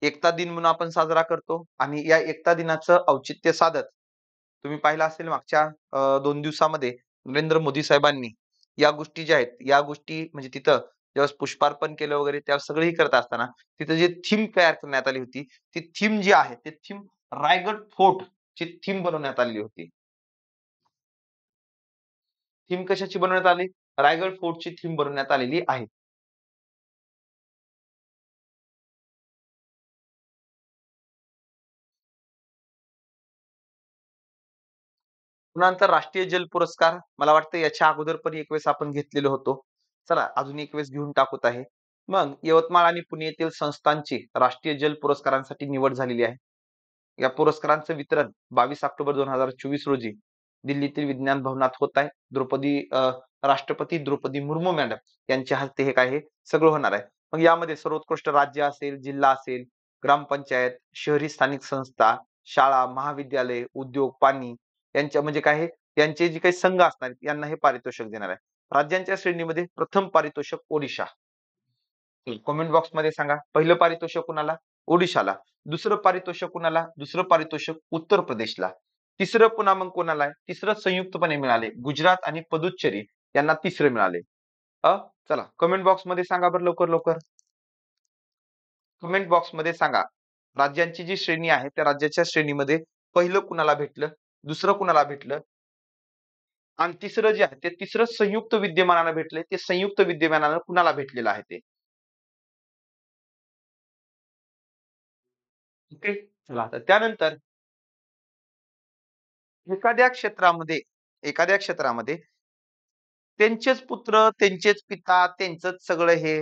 एकता दिन म्हणून आपण साजरा करतो आणि या एकता दिनाचं औचित्य साधत तुम्ही पाहिलं असेल मागच्या दोन दिवसामध्ये नरेंद्र मोदी साहेबांनी या गोष्टी ज्या आहेत या गोष्टी म्हणजे तिथं ज्यावेळेस पुष्पार्पण केलं वगैरे त्यावेळेस हे करत असताना तिथं जे थीम तयार करण्यात आली होती ती थीम जी आहे ती थीम रायगड फोर्ट ची थीम बनवण्यात आलेली होती थीम कशाची बनवण्यात आली रायगड फोर्ट ची थीम बनवण्यात आलेली आहे पुन्हा राष्ट्रीय जल पुरस्कार मला वाटतं याच्या अगोदर पण एक वेळेस आपण घेतलेलो होतो चला अजून एक वेळेस घेऊन टाकत आहे मग यवतमाळ आणि पुणे येथील संस्थांची राष्ट्रीय जल पुरस्कारांसाठी निवड झालेली आहे या पुरस्कारांचं वितरण बावीस ऑक्टोबर दोन हजार चोवीस रोजी दिल्लीतील विज्ञान भवनात होत आहे द्रौपदी राष्ट्रपती द्रौपदी मुर्मू मॅडम यांच्या हस्ते हे काय हे सगळं होणार आहे मग यामध्ये सर्वोत्कृष्ट राज्य असेल जिल्हा असेल ग्रामपंचायत शहरी स्थानिक संस्था शाळा महाविद्यालय उद्योग पाणी यांच्या म्हणजे काय यांचे जे काही संघ असणार यांना हे पारितोषिक देणार आहे राज्यांच्या श्रेणीमध्ये प्रथम पारितोषिक ओडिशा कॉमेंट बॉक्स मध्ये सांगा पहिलं पारितोषिक कुणाला ओडिशाला दुसरं पारितोषिक कुणाला दुसरं पारितोषिक उत्तर प्रदेशला तिसरं पुन्हा मग कोणाला आहे तिसरं संयुक्तपणे मिळाले गुजरात आणि पदुच्चेरी यांना तिसरं मिळाले अ चला कमेंट बॉक्स मध्ये सांगा बरं लवकर लवकर कमेंट बॉक्स मध्ये सांगा राज्यांची जी श्रेणी आहे त्या राज्याच्या श्रेणीमध्ये पहिलं कुणाला भेटलं दुसरं कुणाला भेटलं आणि तिसरं जे आहे ते तिसरं संयुक्त विद्यमानाला भेटले ते संयुक्त विद्यमानानं कुणाला भेटलेलं आहे ते ओके चला त्यानंतर एखाद्या क्षेत्रामध्ये एखाद्या क्षेत्रामध्ये त्यांचेच पुत्र त्यांचेच पिता त्यांच सगळं हे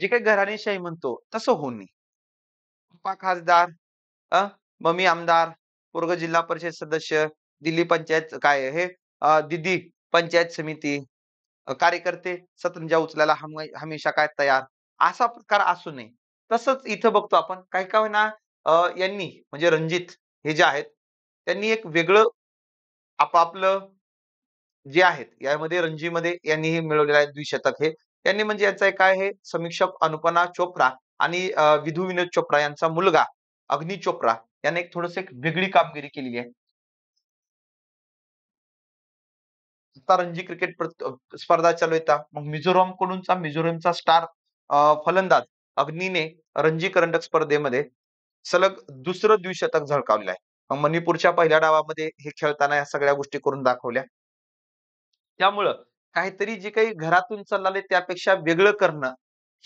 जे काही घराणेशाही म्हणतो तसं होऊ नये पप्पा खासदार मम्मी आमदार पूर्व जिल्हा परिषद सदस्य दिल्ली पंचायत काय हे दिदी पंचायत समिती कार्यकर्ते सतंजा उचलायला हमेशा काय तयार असा प्रकार असू नये तसंच इथं बघतो आपण काही का ना यांनी म्हणजे रणजित हे जे आहेत त्यांनी एक वेगळं आपापलं जे आहेत यामध्ये रणजीमध्ये यांनी हे मिळवलेलं आहे द्विशतक हे त्यांनी म्हणजे यांचा एक काय समीक्षक अनुपना चोप्रा आणि विधू विनोद चोप्रा यांचा मुलगा अग्नि चोप्रा याने एक थोडस एक वेगळी कामगिरी केली आहे रणजी क्रिकेट स्पर्धा चालू येतात मग मिझोरम कडूनचा मिझोरमचा स्टार फलंदाज अग्नीने रणजी करंडक स्पर्धेमध्ये सलग दुसरं द्विशतक झळकावलं आहे मणिपूरच्या पहिल्या डावामध्ये हे खेळताना या सगळ्या गोष्टी करून दाखवल्या त्यामुळं काहीतरी जे काही घरातून चालले त्यापेक्षा वेगळं करणं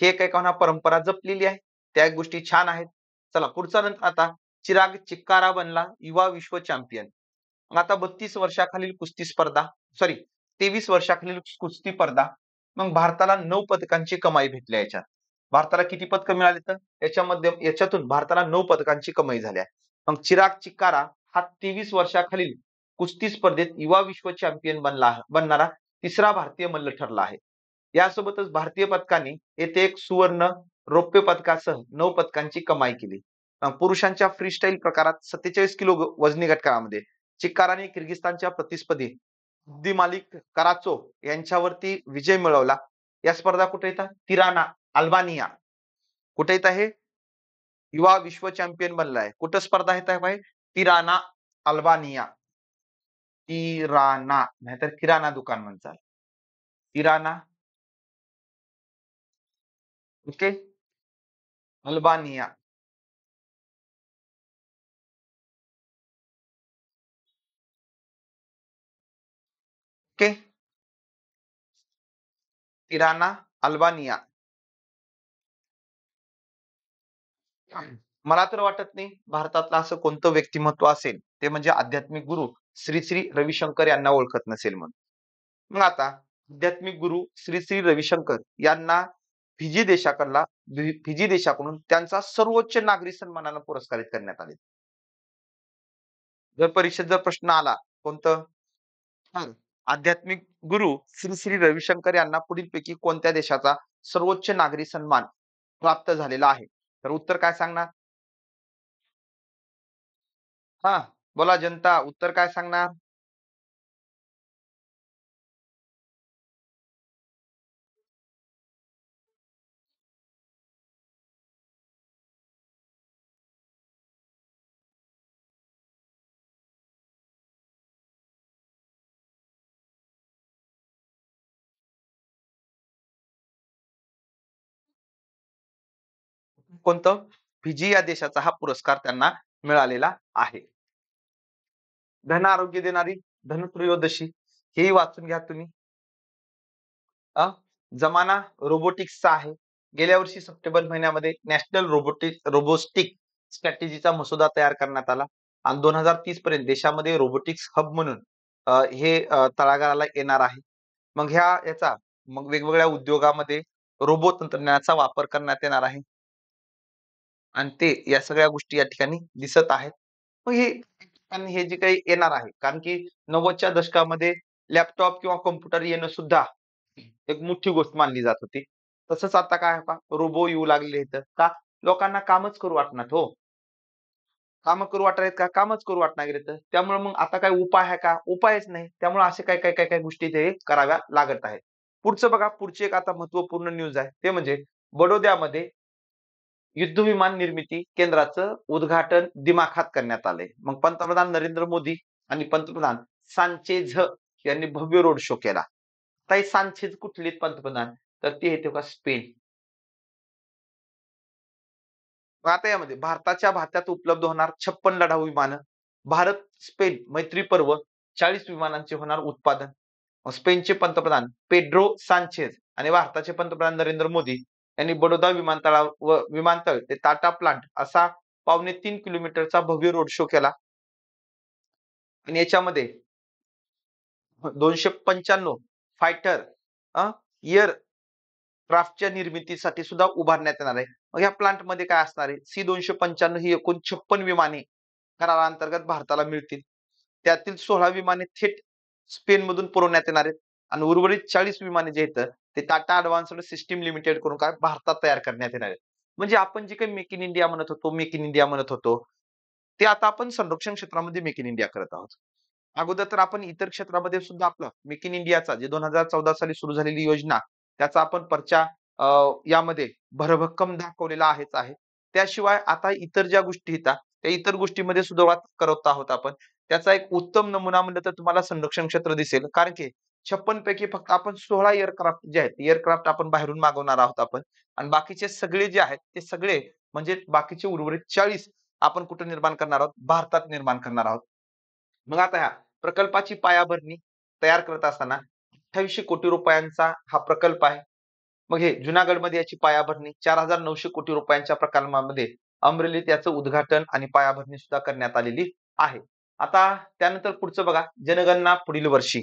हे काही कोणा परंपरा जपलेली आहे त्या गोष्टी छान आहेत चला पुढचा नंतर आता चिराग चिक्कारा बनला युवा विश्व चॅम्पियन मग आता बत्तीस वर्षाखालील कुस्ती स्पर्धा सॉरी तेवीस वर्षाखालील कुस्ती स्पर्धा मग भारताला नऊ पदकांची कमाई भेटली याच्यात भारताला किती पदक मिळाले तर याच्यामध्ये याच्यातून भारताला नऊ पदकांची कमाई झाली मग चिराग चिक्कारा हा तेवीस वर्षाखालील कुस्ती स्पर्धेत युवा विश्व चॅम्पियन बनला बनणारा तिसरा भारतीय मल्ल ठरला आहे यासोबतच भारतीय पदकांनी येथे एक सुवर्ण रौप्य पदकासह नऊ पदकांची कमाई केली पुरुषांच्या फ्रीस्टाईल प्रकारात सत्तेचाळीस किलो वजनी घटकामध्ये चिक्काराने किर्गिस्तानच्या प्रतिस्पर्धी दी मालिक कराचो यांच्यावरती विजय मिळवला या स्पर्धा कुठे येतात तिराना अल्बानिया कुठे येत आहे युवा विश्व चॅम्पियन बनलाय कुठं स्पर्धा येत आहे भाई तिराना अल्बानिया तिराना नाहीतर किराणा दुकान म्हणतात Tirana okay Albania okay Tirana Albania मला तर वाटत नाही भारतातलं असं कोणतं व्यक्तिमत्व असेल ते म्हणजे आध्यात्मिक गुरु श्री श्री रविशंकर यांना ओळखत नसेल म्हणून मग आता आध्यात्मिक गुरु श्री श्री रविशंकर यांना फिजी देशाकडला फिजी देशाकडून त्यांचा सर्वोच्च नागरी सन्मानाला पुरस्कारित करण्यात आले जर परीक्षेत जर प्रश्न आला कोणतं आध्यात्मिक गुरु श्री श्री रविशंकर यांना पुढील पैकी कोणत्या देशाचा सर्वोच्च नागरी सन्मान प्राप्त झालेला आहे तर उत्तर काय सांगणार हा बोला जनता उत्तर काय सांगणार कोणतं फिजी या देशाचा हा पुरस्कार त्यांना मिळालेला आहे धन आरोग्य देणारी धनत्रयोदशी हे वाचून घ्या तुम्ही अ जमाना रोबोटिक्सचा आहे गेल्या वर्षी सप्टेंबर महिन्यामध्ये नॅशनल रोबोटिक रोबोस्टिक स्ट्रॅटेजीचा मसुदा तयार करण्यात आला आणि दोन हजार तीस पर्यंत देशामध्ये रोबोटिक्स हब म्हणून हे तळागाळाला येणार आहे मग ह्या याचा मग वेगवेगळ्या उद्योगामध्ये रोबो तंत्रज्ञानाचा वापर करण्यात येणार आहे आणि ते या सगळ्या गोष्टी या ठिकाणी दिसत आहेत मग हे आणि हे जे काही येणार आहे कारण की नव्वदच्या दशकामध्ये लॅपटॉप किंवा कॉम्प्युटर येणं सुद्धा एक मोठी गोष्ट मानली जात होती तसंच आता काय हो का रोबो येऊ लागले होते का लोकांना कामच करू वाटणार हो काम करू वाटणार का कामच करू वाटणार गेले त्यामुळे मग आता काय उपाय आहे का उपायच नाही त्यामुळे असे काय काय काय काय गोष्टी ते कराव्या लागत आहेत पुढचं बघा पुढची एक आता महत्वपूर्ण न्यूज आहे ते म्हणजे बडोद्यामध्ये युद्ध विमान निर्मिती केंद्राचं उद्घाटन दिमाखात करण्यात आले मग पंतप्रधान नरेंद्र मोदी आणि पंतप्रधान सांचेझ यांनी भव्य रोड शो केला ताई सांचेझ कुठली पंतप्रधान तर ते येते का स्पेन आता यामध्ये भारताच्या भारतात उपलब्ध होणार छप्पन लढाऊ विमान भारत स्पेन मैत्री पर्व चाळीस विमानांचे होणार उत्पादन स्पेनचे पंतप्रधान पेड्रो सांचेज आणि भारताचे पंतप्रधान नरेंद्र मोदी यांनी बडोदा विमानतळा व विमानतळ ते टाटा प्लांट असा पावणे तीन किलोमीटरचा भव्य रोड शो केला आणि याच्यामध्ये दोनशे पंच्याण्णव फायटर एअर क्राफ्टच्या निर्मितीसाठी सुद्धा उभारण्यात येणार आहे मग या प्लांट मध्ये काय असणार आहे सी दोनशे पंच्याण्णव ही एकूण छप्पन विमाने कराराअंतर्गत भारताला मिळतील त्यातील सोळा विमाने थेट स्पेन मधून पुरवण्यात येणार आहेत आणि उर्वरित चाळीस विमाने जे आहेत ते टाटा अडव्हान्स सिस्टीम लिमिटेड करून काय भारतात तयार करण्यात येणार आहे म्हणजे आपण जे काही मेक इन इंडिया म्हणत होतो मेक इन इंडिया म्हणत होतो ते आता आपण संरक्षण क्षेत्रामध्ये मेक इन इंडिया करत आहोत अगोदर तर आपण इतर क्षेत्रामध्ये सुद्धा आपलं मेक इन इंडियाचा जे दोन हजार चौदा साली सुरू झालेली योजना त्याचा आपण परचा यामध्ये भरभक्कम दाखवलेला आहेच आहे त्याशिवाय आता इतर ज्या गोष्टी येतात त्या इतर गोष्टीमध्ये सुद्धा करत आहोत आपण त्याचा एक उत्तम नमुना म्हणलं तर तुम्हाला संरक्षण क्षेत्र दिसेल कारण की छप्पन पैकी फक्त आपण सोळा एअरक्राफ्ट जे आहेत एअरक्राफ्ट आपण बाहेरून मागवणार आहोत आपण आणि बाकीचे सगळे जे आहेत ते सगळे म्हणजे बाकीचे उर्वरित चाळीस आपण कुठे निर्माण करणार आहोत भारतात निर्माण करणार आहोत मग आता ह्या प्रकल्पाची पायाभरणी तयार करत असताना अठ्ठावीसशे कोटी रुपयांचा हा प्रकल्प आहे मग हे जुनागडमध्ये याची पायाभरणी चार हजार नऊशे कोटी रुपयांच्या प्रकल्पामध्ये अमरेलीत याचं उद्घाटन आणि पायाभरणी सुद्धा करण्यात आलेली आहे आता त्यानंतर पुढचं बघा जनगणना पुढील वर्षी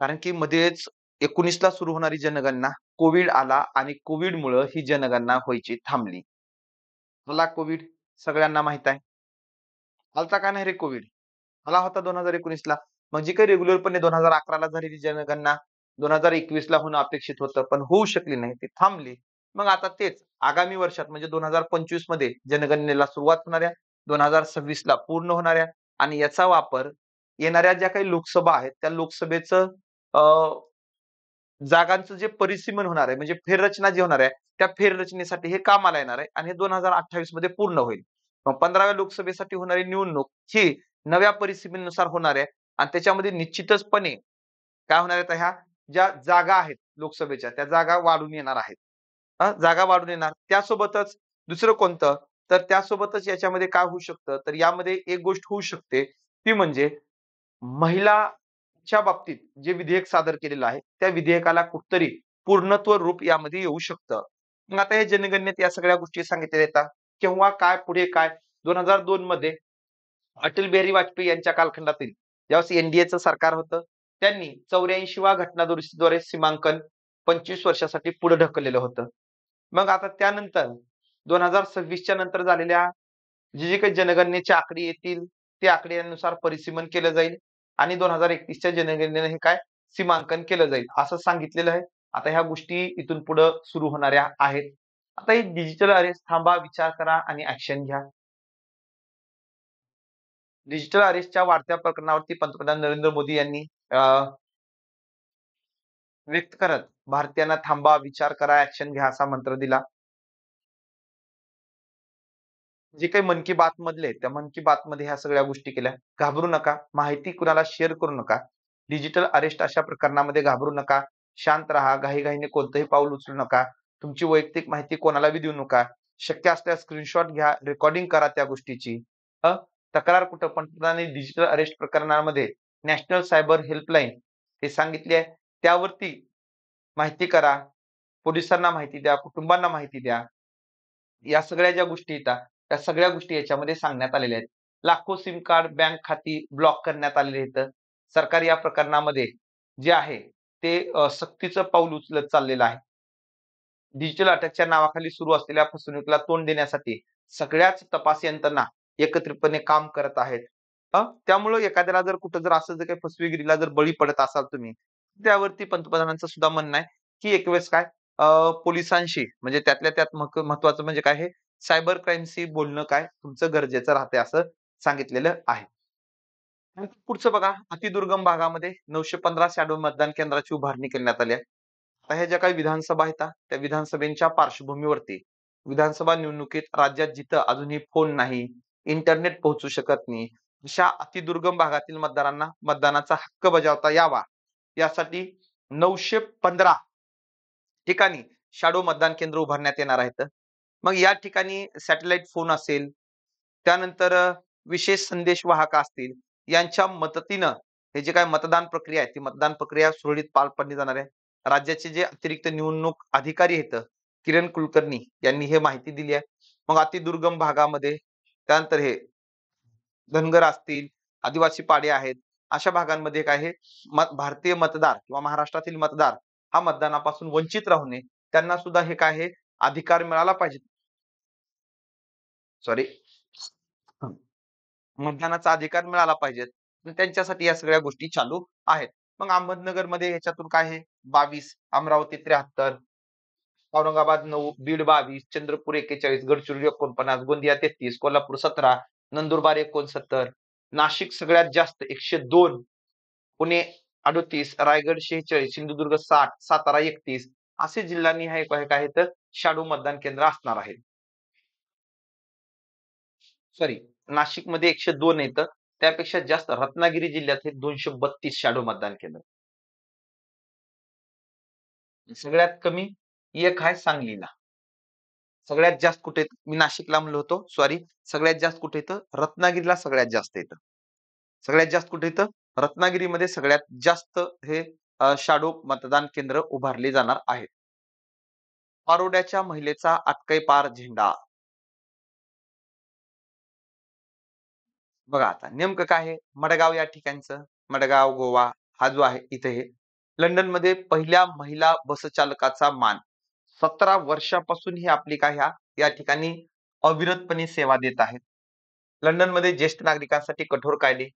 कारण की मध्येच एकोणीसला ला सुरू होणारी जनगणना कोविड आला आणि कोविडमुळं ही जनगणना व्हायची थांबली. मला कोविड सगळ्यांना माहित आहे. आलता का नाही रे कोविड? आला होता 2019 ला. मग जी काही रेग्युलरपणे 2011 ला झालेली जनगणना दोन एकवीस ला होणं अपेक्षित होतं, पण होऊ शकली नाही. ती थांबली. मग आता तेच आगामी वर्षात म्हणजे दोन हजार पंचवीस मध्ये जनगणनेला सुरुवात होणाऱ्या, हजार ला पूर्ण होणाऱ्या आणि याचा वापर येणाऱ्या ज्या काही लोकसभा आहेत त्या लोकसभेचं जागांचं जे परिसीमन होणार आहे म्हणजे फेररचना जी होणार आहे त्या फेररचनेसाठी हे कामाला येणार आहे आणि हे दोन हजार अठ्ठावीस मध्ये पूर्ण होईल मग पंधराव्या लोकसभेसाठी होणारी निवडणूक ही नव्या परिस्थितीनुसार होणार आहे आणि त्याच्यामध्ये निश्चितचपणे काय होणार आहेत ह्या ज्या जागा आहेत लोकसभेच्या त्या जागा वाढून येणार आहेत जागा वाढून येणार त्यासोबतच दुसरं कोणतं तर त्यासोबतच याच्यामध्ये काय होऊ शकतं तर यामध्ये एक गोष्ट होऊ शकते ती म्हणजे महिलाच्या बाबतीत जे विधेयक सादर केलेलं आहे त्या विधेयकाला कुठतरी पूर्णत्व रूप यामध्ये येऊ शकतं आता हे जनगणनेत या सगळ्या गोष्टी सांगितल्या येतात केव्हा काय पुढे काय दोन हजार दोन मध्ये अटल बिहारी वाजपेयी यांच्या कालखंडातील ज्यावेळेस एनडीएचं सरकार होतं त्यांनी चौऱ्याऐंशी वा घटना सीमांकन पंचवीस वर्षासाठी पुढे ढकललेलं होतं मग आता त्यानंतर दोन हजार सव्वीसच्या नंतर झालेल्या जे जे काही जनगणनेचे आकडे येतील ते आकड्यानुसार परिसीमन केलं जाईल आणि दोन हजार एकवीसच्या जनगणनेने हे काय सीमांकन केलं जाईल असं सांगितलेलं आहे आता ह्या गोष्टी इथून पुढे सुरू होणाऱ्या आहेत आता हे डिजिटल अरेस्ट थांबा विचार करा आणि ऍक्शन घ्या डिजिटल अरेस्टच्या वाढत्या प्रकरणावरती पंतप्रधान नरेंद्र मोदी यांनी व्यक्त करत भारतीयांना थांबा विचार करा ऍक्शन घ्या असा मंत्र दिला जे काही मन की बात मधले त्या मन की बात मध्ये ह्या सगळ्या गोष्टी केल्या घाबरू नका माहिती कुणाला शेअर करू नका डिजिटल अरेस्ट अशा प्रकरणामध्ये घाबरू नका शांत राहा घाईघाईने कोणतंही पाऊल उचलू नका तुमची वैयक्तिक माहिती कोणालाही देऊ नका शक्य असल्यास स्क्रीनशॉट घ्या रेकॉर्डिंग करा त्या गोष्टीची अ तक्रार कुठं पंतप्रधानांनी डिजिटल अरेस्ट प्रकरणामध्ये नॅशनल सायबर हेल्पलाईन हे सांगितले आहे त्यावरती माहिती करा पोलिसांना माहिती द्या कुटुंबांना माहिती द्या या सगळ्या ज्या गोष्टी येतात या सगळ्या गोष्टी याच्यामध्ये सांगण्यात आलेल्या आहेत लाखो सिम कार्ड बँक खाती ब्लॉक करण्यात आलेले आहेत सरकार या प्रकरणामध्ये जे आहे ते सक्तीचं पाऊल उचलत चाललेलं आहे डिजिटल अटॅकच्या नावाखाली सुरू असलेल्या फसवणुकीला तोंड देण्यासाठी सगळ्याच तपास यंत्रणा एकत्रितपणे काम करत आहेत त्यामुळे एखाद्याला जर कुठं जर असं जर काही फसवेगिरीला जर बळी पडत असाल तुम्ही त्यावरती पंतप्रधानांचं सुद्धा म्हणणं आहे की एक वेळेस काय पोलिसांशी म्हणजे त्यातल्या त्यात महत्वाचं म्हणजे काय हे सायबर क्राईमशी बोलणं काय तुमचं गरजेचं राहते असं सांगितलेलं आहे पुढचं बघा अतिदुर्गम भागामध्ये नऊशे पंधरा शॅडो मतदान केंद्राची उभारणी करण्यात आली आहे आता ह्या ज्या काही विधानसभा आहेत त्या विधानसभेच्या पार्श्वभूमीवरती विधानसभा निवडणुकीत राज्यात जिथं अजूनही फोन नाही इंटरनेट पोहोचू शकत नाही अशा अतिदुर्गम भागातील मतदारांना मतदानाचा हक्क बजावता यावा यासाठी नऊशे पंधरा ठिकाणी शाडो मतदान केंद्र उभारण्यात येणार आहेत मग या ठिकाणी सॅटेलाइट फोन असेल त्यानंतर विशेष संदेश वाहक असतील यांच्या मदतीनं हे जे काय मतदान प्रक्रिया आहे ती मतदान प्रक्रिया सुरळीत पार पडली जाणार आहे राज्याचे जे अतिरिक्त निवडणूक अधिकारी आहेत किरण कुलकर्णी यांनी हे माहिती दिली आहे मग अतिदुर्गम भागामध्ये त्यानंतर हे धनगर असतील आदिवासी पाडे आहेत अशा भागांमध्ये काय हे भारतीय मतदार किंवा महाराष्ट्रातील मतदार हा मतदानापासून वंचित राहू नये त्यांना सुद्धा हे काय आहे अधिकार मिळाला पाहिजे सॉरी मतदानाचा अधिकार मिळाला पाहिजे त्यांच्यासाठी या सगळ्या गोष्टी चालू आहेत मग अहमदनगर मध्ये ह्याच्यातून काय आहे बावीस अमरावती त्र्याहत्तर औरंगाबाद नऊ बीड बावीस चंद्रपूर एकेचाळीस गडचिरोली एकोणपन्नास गोंदिया तेहतीस कोल्हापूर सतरा नंदुरबार एकोणसत्तर नाशिक सगळ्यात जास्त एकशे दोन पुणे अडोतीस रायगड शेहेचाळीस सिंधुदुर्ग साठ सातारा एकतीस असे जिल्ह्यांनी हे काय तर शाडू मतदान केंद्र असणार आहेत सॉरी नाशिकमध्ये दोन येतं. त्यापेक्षा जास्त रत्नागिरी जिल्ह्यात हे दोनशे बत्तीस शॅडो मतदान केंद्र. सगळ्यात कमी एक आहे सांगलीला. सगळ्यात जास्त कुठे मी नाशिकला म्हणलो होतो. सॉरी. सगळ्यात जास्त कुठे येतं? रत्नागिरीला सगळ्यात जास्त येतं. सगळ्यात जास्त कुठे येतं? रत्नागिरीमध्ये सगळ्यात जास्त हे शाडो मतदान केंद्र उभारले जाणार आहे पारोड्याच्या महिलेचा अटकै पार झेंडा बघा आता नेमकं काय आहे मडगाव या ठिकाणचं मडगाव गोवा हा जो आहे इथे हे लंडनमध्ये पहिल्या महिला बस चालकाचा मान सतरा वर्षापासून ही आपली काय ह्या या ठिकाणी अविरतपणे सेवा देत आहेत लंडनमध्ये ज्येष्ठ नागरिकांसाठी कठोर कायदे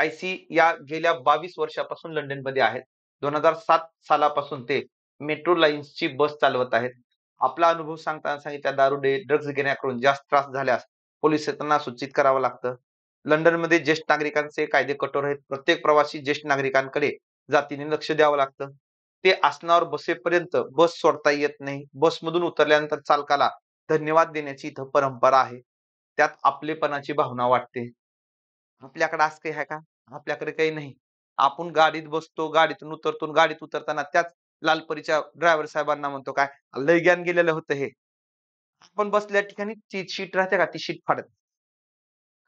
आयसी या गेल्या बावीस वर्षापासून लंडनमध्ये आहेत दोन हजार सात सालापासून ते मेट्रो लाईन्सची बस चालवत आहेत आपला अनुभव सांगताना सांगितल्या दारू ड्रग्ज घेण्याकडून जास्त त्रास झाल्यास त्यांना सूचित करावं लागतं लंडनमध्ये ज्येष्ठ नागरिकांचे कायदे कठोर आहेत प्रत्येक प्रवासी ज्येष्ठ नागरिकांकडे जातीने लक्ष द्यावं लागतं ते आसनावर बसेपर्यंत बस सोडता येत नाही बसमधून उतरल्यानंतर चालकाला धन्यवाद देण्याची इथं परंपरा आहे त्यात आपलेपणाची भावना वाटते आपल्याकडे आज काही आहे का आपल्याकडे काही नाही आपण गाडीत बसतो गाडीतून उतरतो गाडीत उतरताना त्याच लालपरीच्या ड्रायव्हर साहेबांना म्हणतो काय लय ज्ञान गेलेलं होतं हे आपण बसल्या ठिकाणी ती शीट राहते का ती शीट फाडत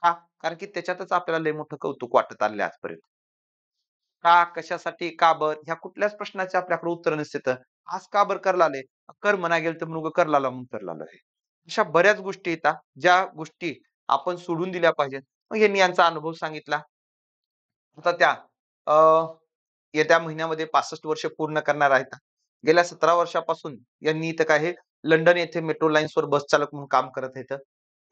का कारण की त्याच्यातच आपल्याला लय मोठं कौतुक वाटत आलेलं आजपर्यंत का कशासाठी का बर ह्या कुठल्याच प्रश्नाचे आपल्याकडे उत्तर नसते तर आज का बर कर कर म्हणा गेल तर मृग करला म्हणून करला अशा बऱ्याच गोष्टी येतात ज्या गोष्टी आपण सोडून दिल्या पाहिजेत मग यांनी यांचा अनुभव सांगितला आता त्या अं येत्या महिन्यामध्ये पासष्ट वर्ष पूर्ण करणार आहेत गेल्या सतरा वर्षापासून यांनी इथं काय लंडन येथे मेट्रो लाईन्सवर बस चालक म्हणून काम करत आहेत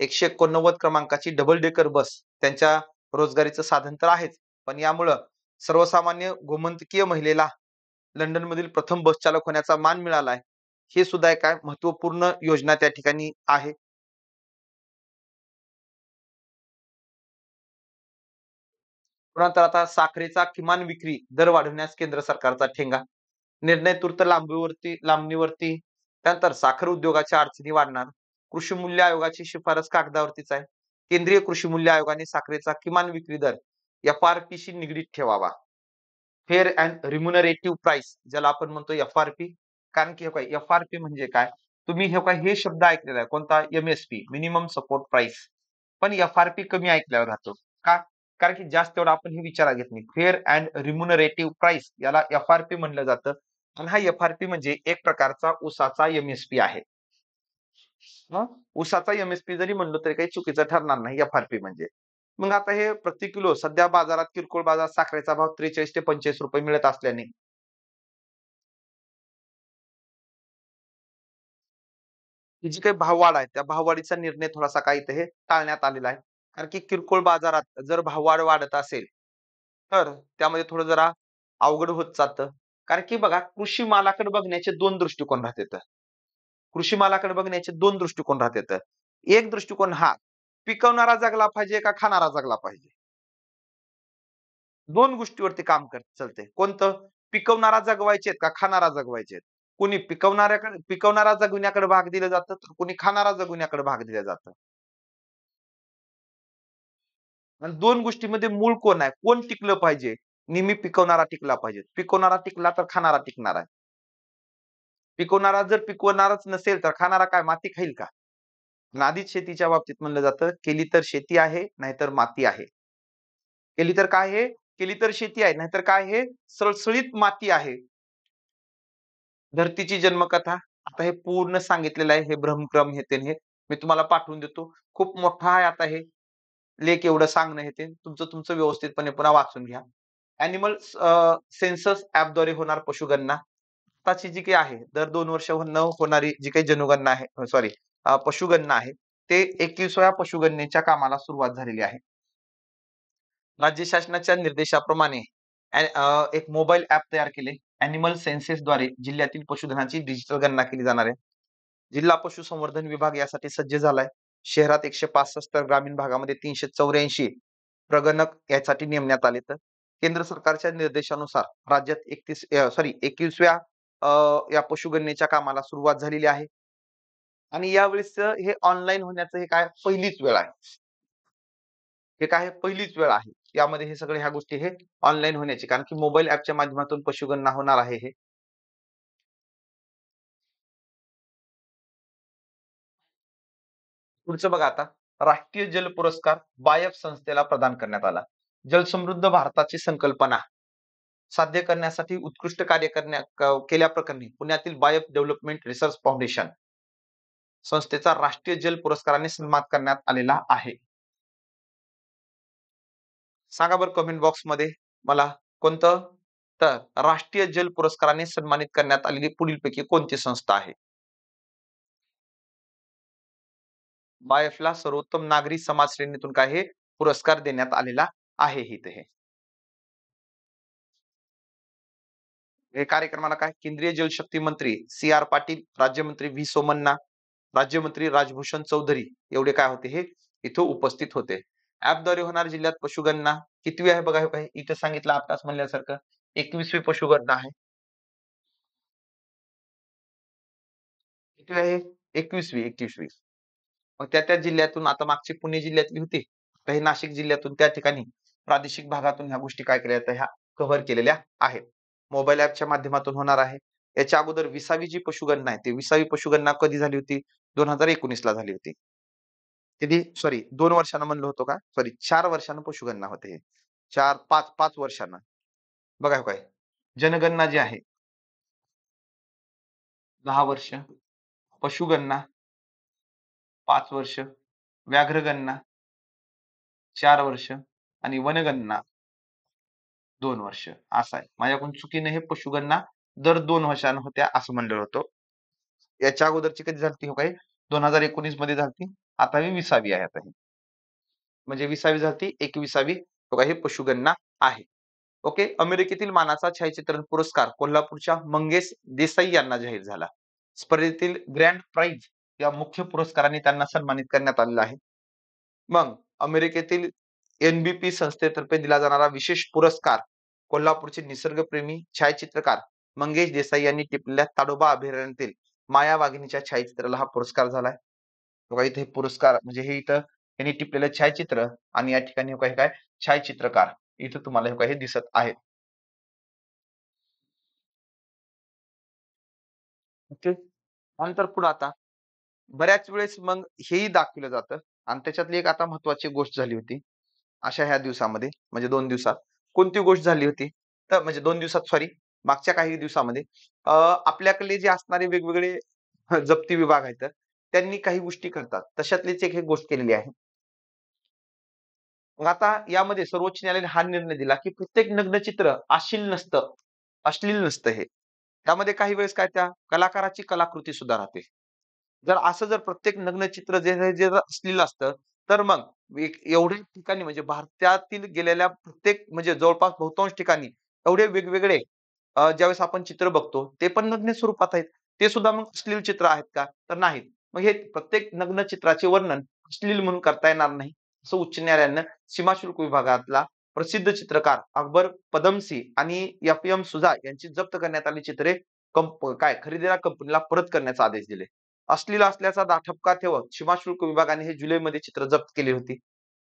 एकशे एकोणनव्वद क्रमांकाची डबल डेकर बस त्यांच्या रोजगारीचं साधन तर आहेच पण यामुळं सर्वसामान्य गोमंतकीय महिलेला लंडन मधील प्रथम बस चालक होण्याचा मान मिळाला आहे हे सुद्धा एक महत्वपूर्ण योजना त्या ठिकाणी आहे पुन्हा आता साखरेचा किमान विक्री दर वाढवण्यास केंद्र सरकारचा ठेंगा निर्णय तूर्त लांबीवरती लांबणीवरती त्यानंतर साखर उद्योगाच्या अडचणी वाढणार कृषी मूल्य आयोगाची शिफारस कागदावरतीच आहे केंद्रीय कृषी मूल्य आयोगाने साखरेचा किमान विक्री दर एफ आर पी शी निगडीत ठेवावा फेअर अँड रिम्युनरेटिव्ह प्राइस ज्याला आपण म्हणतो एफ आर पी कारण की हे काय एफ आर पी म्हणजे काय तुम्ही हे काय हे शब्द ऐकलेला आहे कोणता M S P minimum support price पण एफ आर पी कमी ऐकल्यावर राहतो का कारण की जास्त एवढा आपण हे विचारात घेत नाही फेअर अँड रिम्युनरेटिव्ह प्राइस याला एफ आर पी म्हणलं जातं आणि हा एफ आर पी म्हणजे एक प्रकारचा उसाचा एम एस पी आहे ऊसाचा एमएसपी जरी म्हणलो तरी काही चुकीचं ठरणार नाही एफ म्हणजे मग आता हे प्रति किलो सध्या बाजारात किरकोळ बाजार साखरेचा भाव त्रेचाळीस ते पंचेचाळीस रुपये मिळत असल्याने जी काही भाववाढ आहे त्या भाववाढीचा निर्णय थोडासा काही इथे टाळण्यात आलेला आहे कारण की किरकोळ बाजारात जर भाववाढ वाढत असेल तर त्यामध्ये थोडं जरा अवघड होत जातं कारण की बघा कृषी मालाकडे बघण्याचे दोन दृष्टिकोन राहतात कृषी मालाकडे बघण्याचे दोन दृष्टिकोन राहतात एक दृष्टिकोन हा पिकवणारा जगला पाहिजे का खाणारा जगला पाहिजे दोन गोष्टीवरती काम करते चलते कोणतं पिकवणारा जगवायचे का खाणारा जगवायचे कोणी पिकवणाऱ्याकडे पिकवणारा जगविण्याकडे भाग दिलं जातं तर कोणी खाणारा जगविण्याकडे भाग दिला जातं आणि दोन गोष्टीमध्ये मूळ कोण आहे कोण टिकलं पाहिजे नेहमी पिकवणारा टिकला पाहिजे पिकवणारा टिकला तर खाणारा टिकणार आहे पिकवणारा जर पिकवणारच नसेल तर खाणारा काय माती खाईल का नादीत शेतीच्या बाबतीत म्हणलं जातं केली तर शेती आहे नाहीतर माती आहे केली तर काय आहे केली तर शेती आहे नाहीतर काय हे सळसळीत माती आहे धरतीची जन्मकथा आता हे पूर्ण सांगितलेलं आहे हे भ्रमक्रम हे ते मी तुम्हाला पाठवून देतो खूप मोठा आहे आता हे लेख एवढं सांगणं हे ते तुमचं तुमचं व्यवस्थितपणे पुन्हा वाचून घ्या अॅनिमल सेन्सस ऍपद्वारे होणार पशुगणना आताची जी काही आहे दर दोन वर्ष हो-, न होणारी जी काही जनगणना आहे सॉरी पशुगणना आहे ते एकविसाव्या पशुगणनेच्या कामाला सुरुवात झालेली आहे राज्य शासनाच्या निर्देशाप्रमाणे एक मोबाईल ऍप तयार केले अॅनिमल सेन्सेस जिल्ह्यातील पशुधनाची डिजिटल गणना केली जाणार आहे जिल्हा पशुसंवर्धन विभाग यासाठी सज्ज झालाय शहरात एकशे पासष्ट तर ग्रामीण भागामध्ये तीनशे चौऱ्याऐंशी प्रगणक यासाठी नेमण्यात आले तर केंद्र सरकारच्या निर्देशानुसार राज्यात एकतीस सॉरी एकवीसव्या या पशुगणनेच्या कामाला सुरुवात झालेली आहे आणि यावेळेस हे ऑनलाईन होण्याचं हे काय पहिलीच वेळ आहे हे काय पहिलीच वेळ आहे यामध्ये हे सगळे ह्या गोष्टी हे ऑनलाईन होण्याची कारण की मोबाईल ऍपच्या माध्यमातून पशुगणना होणार आहे हे पुढचं बघा आता राष्ट्रीय जल पुरस्कार बायफ संस्थेला प्रदान करण्यात आला जलसमृद्ध भारताची संकल्पना साध्य करण्यासाठी उत्कृष्ट कार्य करण्या केल्याप्रकरणी पुण्यातील बायफ डेव्हलपमेंट रिसर्च फाउंडेशन संस्थेचा राष्ट्रीय जल पुरस्काराने सन्मान करण्यात आलेला आहे सांगा बरं कमेंट बॉक्स मध्ये मला कोणतं तर राष्ट्रीय जल पुरस्काराने सन्मानित करण्यात आलेली पुढील पैकी कोणती संस्था आहे बायफला सर्वोत्तम नागरी समाज श्रेणीतून काय हे पुरस्कार देण्यात आलेला आहे इथे हे कार्यक्रमाला काय केंद्रीय जलशक्ती मंत्री सी आर पाटील राज्यमंत्री व्ही सोमन्ना राज्यमंत्री राजभूषण चौधरी एवढे काय होते हे इथं उपस्थित होते ऍपद्वारे होणार जिल्ह्यात पशुगणना किती आहे बघा हे इथं सांगितलं आताच म्हणल्यासारखं एकवीसवी पशुगणना आहे किती आहे एकवीसवी एकवीसवी मग त्या त्या जिल्ह्यातून आता मागची पुणे जिल्ह्यातली होती आता हे नाशिक जिल्ह्यातून त्या ठिकाणी प्रादेशिक भागातून ह्या गोष्टी काय केल्या ह्या कव्हर केलेल्या आहेत मोबाईल ऍपच्या माध्यमातून होणार आहे याच्या अगोदर विसावी जी पशुगणना आहे ती विसावी पशुगणना कधी झाली होती दोन हजार एकोणीस ला झाली होती किती सॉरी दोन वर्षांना म्हणलो होतो का सॉरी चार वर्षानं पशुगणना होते चार पाच पाच वर्षांना बघा हो काय जनगणना जी आहे दहा वर्ष पशुगणना पाच वर्ष व्याघ्रगणना चार वर्ष आणि वनगणना दोन वर्ष असं आहे माझ्याकडून चुकीने हे पशुगणना दर दोन वर्षानं होत्या असं म्हणलेलं होतं याच्या अगोदरची कधी झाली हो काही दोन हजार एकोणीस मध्ये झाली आता मी विसावी आहे आता ही म्हणजे विसावी झाली एकविसावी हे हो पशुगणना आहे ओके अमेरिकेतील मानाचा छायाचित्रण पुरस्कार कोल्हापूरच्या मंगेश देसाई यांना जाहीर झाला स्पर्धेतील ग्रँड प्राईज या मुख्य पुरस्काराने त्यांना सन्मानित करण्यात आलेला आहे मग अमेरिकेतील एनबीपी संस्थेतर्फे दिला जाणारा विशेष पुरस्कार कोल्हापूरचे निसर्गप्रेमी छायाचित्रकार मंगेश देसाई यांनी टिपलेल्या ताडोबा अभयारण्यातील माया वाघिणीच्या छायाचित्राला हा पुरस्कार झालाय बघा इथे पुरस्कार म्हणजे हे इथं यांनी टिपलेलं छायाचित्र आणि या ठिकाणी हे काय छायाचित्रकार इथं तुम्हाला हे काही दिसत ओके नंतर पुढे आता बऱ्याच वेळेस मग हेही दाखवलं जातं आणि त्याच्यातली एक आता महत्वाची गोष्ट झाली होती अशा ह्या दिवसामध्ये म्हणजे दोन दिवसात कोणती गोष्ट झाली होती तर म्हणजे दोन दिवसात सॉरी मागच्या काही दिवसामध्ये आपल्याकडे जे असणारे वेगवेगळे जप्ती विभाग आहेत त्यांनी काही गोष्टी करतात तशातलीच एक गोष्ट केलेली आहे आता यामध्ये सर्वोच्च न्यायालयाने हा निर्णय दिला की प्रत्येक नग्न चित्र अश्लील नसतं अश्लील नसतं हे त्यामध्ये काही वेळेस काय त्या कलाकाराची कलाकृती सुद्धा राहते जर असं जर प्रत्येक चित्र जे जे असलेलं असतं तर मग एवढे ठिकाणी म्हणजे भारतातील गेलेल्या प्रत्येक म्हणजे जवळपास बहुतांश ठिकाणी एवढे वेगवेगळे ज्यावेळेस आपण चित्र बघतो ते पण नग्न स्वरूपात आहेत ते सुद्धा मग अश्लील चित्र आहेत का तर नाहीत मग हे प्रत्येक नग्न चित्राचे वर्णन अश्लील म्हणून करता येणार नाही असं उच्च न्यायालयानं सीमाशुल्क विभागातला प्रसिद्ध चित्रकार अकबर पदमसी आणि एफ एम सुजा यांची जप्त करण्यात आली चित्रे कंप काय खरेदीदार कंपनीला परत करण्याचा आदेश दिले अश्लील असल्याचा दाठपका ठेवत सीमाशुल्क विभागाने हे जुलैमध्ये चित्र जप्त केली होती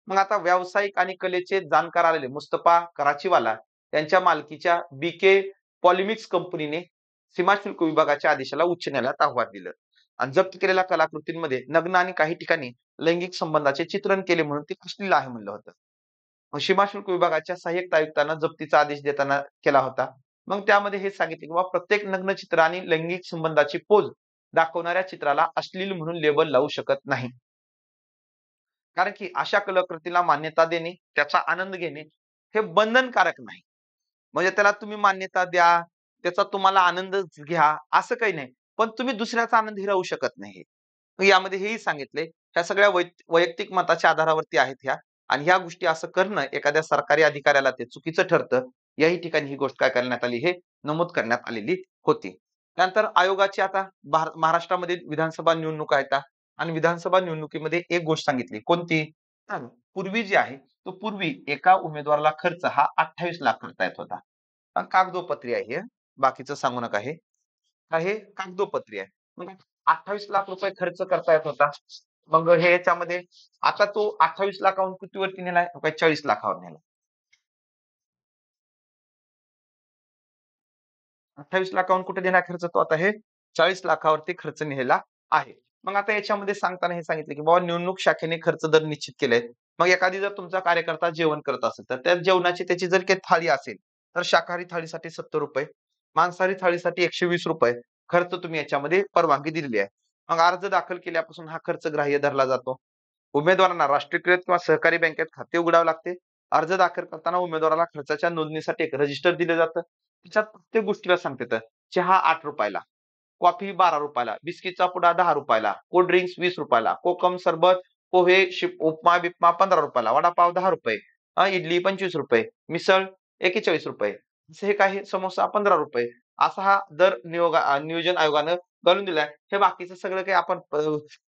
मग आता व्यावसायिक आणि कलेचे जाणकार आलेले मुस्तफा कराचीवाला यांच्या मालकीच्या बी के पॉलिमिक्स कंपनीने सीमाशुल्क विभागाच्या आदेशाला उच्च न्यायालयात आव्हान दिलं आणि जप्त केलेल्या कलाकृतींमध्ये नग्न आणि काही ठिकाणी लैंगिक संबंधाचे चित्रण केले म्हणून ते अश्लील आहे म्हणलं होतं सीमाशुल्क विभागाच्या सहाय्यक आयुक्तांना जप्तीचा आदेश देताना केला होता मग त्यामध्ये हे सांगितले की बाबा प्रत्येक नग्न चित्र आणि लैंगिक संबंधाची पोज दाखवणाऱ्या चित्राला अश्लील म्हणून लेबल लावू शकत नाही कारण की अशा कलाकृतीला मान्यता देणे त्याचा आनंद घेणे हे बंधनकारक नाही म्हणजे त्याला तुम्ही मान्यता द्या त्याचा तुम्हाला आनंद घ्या असं काही नाही पण तुम्ही दुसऱ्याचा आनंद हिरावू शकत नाही यामध्ये हेही सांगितले ह्या सगळ्या वैयक्तिक मताच्या आधारावरती आहेत ह्या आणि ह्या गोष्टी असं करणं एखाद्या सरकारी अधिकाऱ्याला ते चुकीचं ठरतं याही ठिकाणी ही गोष्ट काय करण्यात आली हे नमूद करण्यात आलेली होती त्यानंतर आयोगाची आता महाराष्ट्रामध्ये विधानसभा निवडणूक आहेत आणि विधानसभा निवडणुकीमध्ये एक गोष्ट सांगितली कोणती पूर्वी जी आहे तो पूर्वी एका उमेदवाराला खर्च हा अठ्ठावीस लाख करता येत होता कागदोपत्री आहे बाकीचं सांगू नका हे कागदोपत्री आहे अठ्ठावीस लाख रुपये खर्च करता येत होता मग हे याच्यामध्ये आता तो अठ्ठावीस लाखावरून कितीवरती नेलाय चाळीस लाखावर नेला अठ्ठावीस लाखावर कुठे देणार खर्च तो आता हे चाळीस लाखावरती खर्च नेला आहे मग आता याच्यामध्ये सांगताना हे सांगितलं की बाबा निवडणूक शाखेने खर्च दर निश्चित केले मग एखादी जर तुमचा कार्यकर्ता जेवण करत असेल तर त्या जेवणाची त्याची जर काही थाळी असेल तर शाकाहारी थाळीसाठी सत्तर रुपये मांसाहारी थाळीसाठी एकशे वीस रुपये खर्च तुम्ही याच्यामध्ये परवानगी दिलेली आहे मग अर्ज दाखल केल्यापासून हा खर्च ग्राह्य धरला जातो उमेदवारांना राष्ट्रीयकृत किंवा सहकारी बँकेत खाते उघडावे लागते अर्ज दाखल करताना उमेदवाराला खर्चाच्या नोंदणीसाठी एक रजिस्टर दिलं जातं त्याच्यात प्रत्येक गोष्टीला सांगतात चहा आठ रुपयाला कॉफी बारा रुपयाला बिस्किटचा पुडा दहा रुपयाला कोल्ड ड्रिंक्स वीस रुपयाला कोकम सरबत पोहे उपमा बिपमा पंधरा रुपयाला वडापाव दहा रुपये इडली पंचवीस रुपये मिसळ एकेचाळीस रुपये हे काही समोसा पंधरा रुपये असा हा दर नियोगा नियोजन आयोगानं घालून दिलाय हे बाकीचं सगळं काही आपण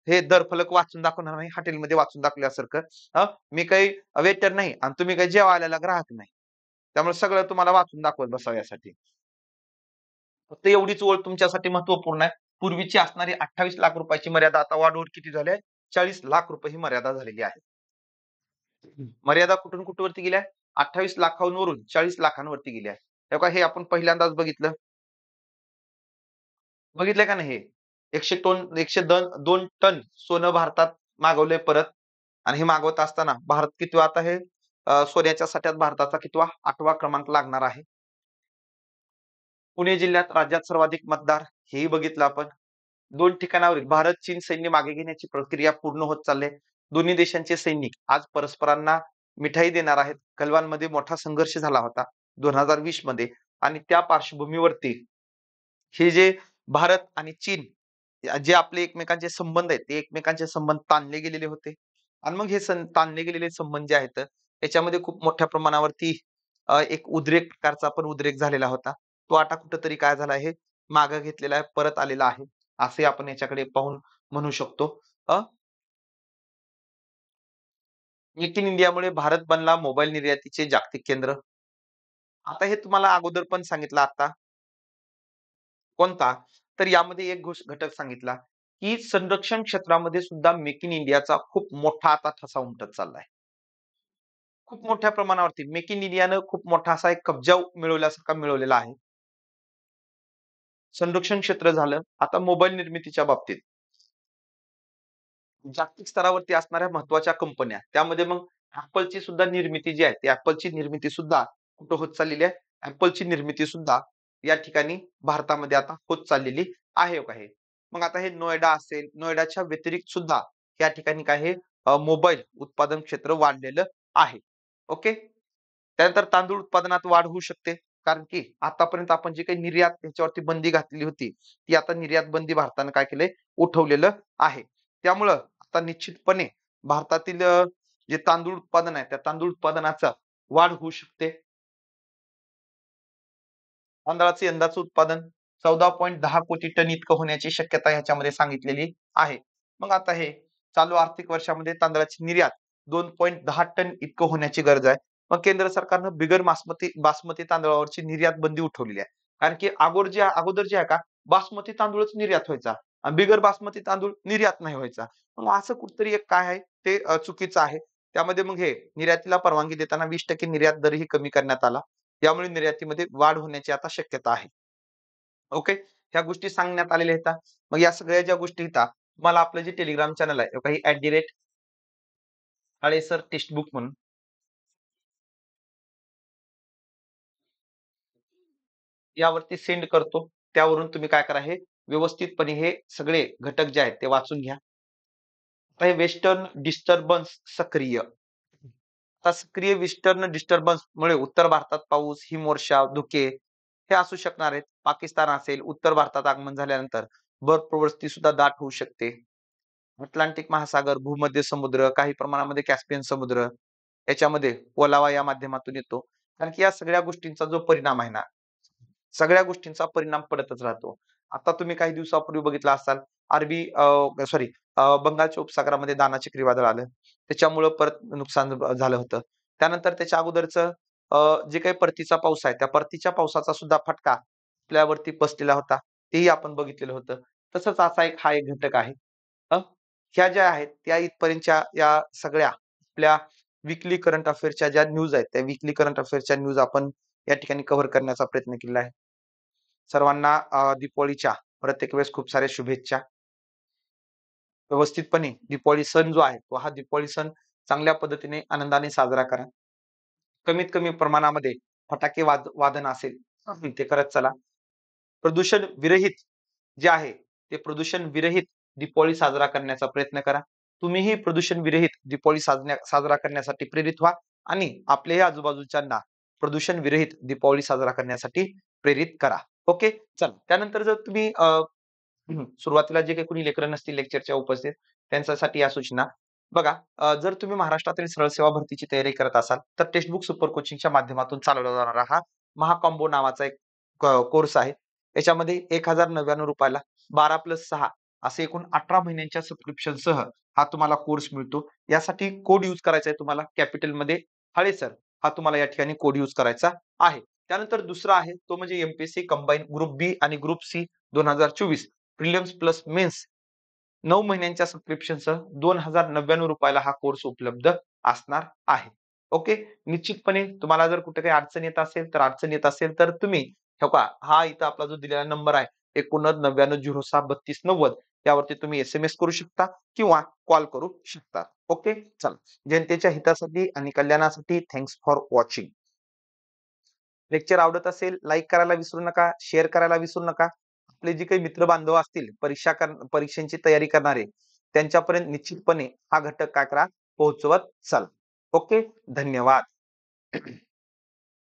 हे दर फलक वाचून दाखवणार नाही हॉटेलमध्ये वाचून दाखल्यासारखं मी काही वेटर नाही आणि तुम्ही काही जेवायला ग्राहक नाही त्यामुळे सगळं तुम्हाला वाचून दाखवत बसावं यासाठी फक्त एवढीच ओळख तुमच्यासाठी महत्वपूर्ण आहे पूर्वीची असणारी अठ्ठावीस लाख रुपयाची मर्यादा आता वाढवून किती झाली आहे चाळीस लाख रुपये ही मर्यादा झालेली आहे मर्यादा कुठून कुठवरती गेल्या अठ्ठावीस लाखांवरून चाळीस लाखांवरती गेली आहे का हे आपण पहिल्यांदाच बघितलं बघितलंय का नाही हे एकशे टोन एकशे दोन टन सोनं भारतात मागवलंय परत आणि हे मागवत असताना भारत किती आता हे सोन्याच्या साठ्यात भारताचा कितवा आठवा क्रमांक लागणार आहे पुणे जिल्ह्यात राज्यात सर्वाधिक मतदार हेही बघितलं आपण दोन ठिकाणावरील भारत चीन सैन्य मागे घेण्याची प्रक्रिया पूर्ण होत चालली दोन्ही देशांचे सैनिक आज परस्परांना मिठाई देणार आहेत मध्ये मोठा संघर्ष झाला होता दोन हजार वीस मध्ये आणि त्या पार्श्वभूमीवरती हे जे भारत आणि चीन जे आपले एकमेकांचे संबंध आहेत ते एकमेकांचे संबंध ताणले गेलेले होते आणि मग हे ताणले गेलेले संबंध जे आहेत याच्यामध्ये खूप मोठ्या प्रमाणावरती एक उद्रेक प्रकारचा पण उद्रेक झालेला होता तो आता कुठंतरी काय झाला आहे मागं घेतलेला आहे परत आलेला आहे असे आपण याच्याकडे पाहून म्हणू शकतो मेक इन इंडियामुळे भारत बनला मोबाईल निर्यातीचे जागतिक केंद्र आता हे तुम्हाला अगोदर पण सांगितलं आता कोणता तर यामध्ये एक घोष घटक सांगितला की संरक्षण क्षेत्रामध्ये सुद्धा मेक इन इंडियाचा खूप मोठा आता ठसा उमटत चाललाय खूप मोठ्या प्रमाणावरती मेक इन इंडियानं खूप मोठा असा एक कब्जा मिळवल्यासारखा मिळवलेला आहे संरक्षण क्षेत्र झालं आता मोबाईल निर्मितीच्या बाबतीत जागतिक स्तरावरती असणाऱ्या महत्वाच्या कंपन्या त्यामध्ये मग ऍपलची सुद्धा निर्मिती जी आहे ती ऍपलची निर्मिती सुद्धा कुठं होत चाललेली आहे ऍपलची निर्मिती सुद्धा या ठिकाणी भारतामध्ये आता होत चाललेली आहे हो काय मग आता हे नोएडा असेल नोएडाच्या व्यतिरिक्त सुद्धा या ठिकाणी काय हे मोबाईल उत्पादन क्षेत्र वाढलेलं आहे ओके त्यानंतर तांदूळ उत्पादनात वाढ होऊ शकते कारण की आतापर्यंत आपण जी काही निर्यात त्याच्यावरती बंदी घातलेली होती ती आता निर्यात बंदी भारतानं काय केलंय उठवलेलं आहे त्यामुळं आता निश्चितपणे भारतातील जे तांदूळ उत्पादन आहे त्या तांदूळ उत्पादनाचा वाढ होऊ शकते तांदळाचे यंदाचं उत्पादन चौदा पॉईंट दहा कोटी टन इतकं होण्याची शक्यता ह्याच्यामध्ये सांगितलेली आहे मग आता हे चालू आर्थिक वर्षामध्ये तांदळाची निर्यात दोन पॉईंट दहा टन इतकं होण्याची गरज आहे मग केंद्र सरकारनं बिगर बासमती बासमती तांदळावरची निर्यात बंदी उठवली आहे कारण की अगोदर जे अगोदर जे आहे का बासमती तांदूळच निर्यात व्हायचा आणि बिगर बासमती तांदूळ निर्यात नाही व्हायचा मग असं कुठतरी एक काय आहे ते चुकीचं आहे त्यामध्ये मग हे निर्यातीला परवानगी देताना वीस टक्के निर्यात दरही कमी करण्यात आला त्यामुळे निर्यातीमध्ये वाढ होण्याची आता शक्यता आहे ओके ह्या गोष्टी सांगण्यात आलेल्या आहेत मग या सगळ्या ज्या गोष्टी येतात तुम्हाला आपलं जे टेलिग्राम चॅनल आहे काही ऍट दि रेट आले सर टेक्स्ट बुक म्हणून यावरती सेंड करतो त्यावरून तुम्ही काय करा हे व्यवस्थितपणे हे सगळे घटक जे आहेत ते वाचून घ्या आता हे वेस्टर्न डिस्टर्बन्स सक्रिय आता सक्रिय वेस्टर्न डिस्टर्बन्स मुळे उत्तर भारतात पाऊस हिमवर्षा धुके हे असू शकणार आहेत पाकिस्तान असेल उत्तर भारतात आगमन झाल्यानंतर बर्फवृष्टी सुद्धा दाट होऊ शकते अटलांटिक महासागर भूमध्य समुद्र काही प्रमाणामध्ये कॅस्पियन समुद्र याच्यामध्ये ओलावा या माध्यमातून येतो कारण की या सगळ्या गोष्टींचा जो परिणाम आहे ना सगळ्या गोष्टींचा परिणाम पडतच राहतो आता तुम्ही काही दिवसापूर्वी बघितला असाल अरबी सॉरी बंगालच्या उपसागरामध्ये दाना चक्रीवादळ आलं त्याच्यामुळं परत नुकसान झालं होतं त्यानंतर त्याच्या अगोदरचं जे काही परतीचा पाऊस आहे त्या परतीच्या पावसाचा सुद्धा फटका आपल्यावरती बसलेला होता तेही आपण बघितलेलं होतं तसंच असा एक हा एक घटक आहे ह्या ज्या आहेत त्या इथपर्यंतच्या या सगळ्या आपल्या विकली करंट अफेअरच्या ज्या न्यूज आहेत त्या विकली करंट अफेअरच्या न्यूज आपण या ठिकाणी कव्हर करण्याचा प्रयत्न केला आहे सर्वांना दीपावलीच्या प्रत्येक वेळेस खूप साऱ्या शुभेच्छा व्यवस्थितपणे दीपावली सण जो आहे तो हा दीपावली सण चांगल्या पद्धतीने आनंदाने साजरा करा कमीत कमी प्रमाणामध्ये फटाके वाद वादन असेल हो. ते करत चला प्रदूषण विरहित जे आहे ते प्रदूषण विरहित दीपावली साजरा करण्याचा प्रयत्न करा तुम्हीही प्रदूषण विरहित दीपावली साजरा करण्यासाठी प्रेरित व्हा आणि आपल्याही आजूबाजूच्यांना प्रदूषण विरहित दीपावली साजरा करण्यासाठी प्रेरित करा ओके चल त्यानंतर जर तुम्ही सुरुवातीला जे काही कुणी लेकर नसतील लेक्चरच्या उपस्थित त्यांच्यासाठी या सूचना बघा जर तुम्ही महाराष्ट्रातील सरळ सेवा भरतीची तयारी करत असाल तर टेक्स्टबुक सुपर कोचिंगच्या माध्यमातून चालवला जाणारा हा महाकॉम्बो नावाचा एक कोर्स आहे याच्यामध्ये एक हजार नव्याण्णव रुपयाला बारा प्लस सहा असे एकूण अठरा महिन्यांच्या सबस्क्रिप्शनसह हा तुम्हाला कोर्स मिळतो यासाठी कोड यूज करायचा आहे तुम्हाला कॅपिटलमध्ये हळे सर हा तुम्हाला या ठिकाणी कोड यूज करायचा आहे त्यानंतर दुसरा आहे तो म्हणजे एमपीएससी कंबाईन ग्रुप बी आणि ग्रुप सी दोन हजार चोवीस प्रिलियम्स प्लस मेन्स नऊ महिन्यांच्या सबस्क्रिप्शनसह दोन हजार नव्याण्णव रुपयाला हा कोर्स उपलब्ध असणार आहे ओके निश्चितपणे तुम्हाला जर कुठे काही अडचण येत असेल तर अडचण येत असेल तर तुम्ही हा इथं आपला जो दिलेला नंबर आहे एकोणनव्वद नव्याण्णव झिरो सहा बत्तीस नव्वद त्यावरती तुम्ही एस एम एस करू शकता किंवा कॉल करू शकता ओके चला जनतेच्या हितासाठी आणि कल्याणासाठी थँक्स फॉर वॉचिंग लेक्चर आवडत असेल लाईक करायला विसरू नका शेअर करायला विसरू नका आपले जे काही मित्र बांधव असतील परीक्षा कर परीक्षांची तयारी करणारे त्यांच्यापर्यंत निश्चितपणे हा घटक काय करा पोहोचवत चला ओके धन्यवाद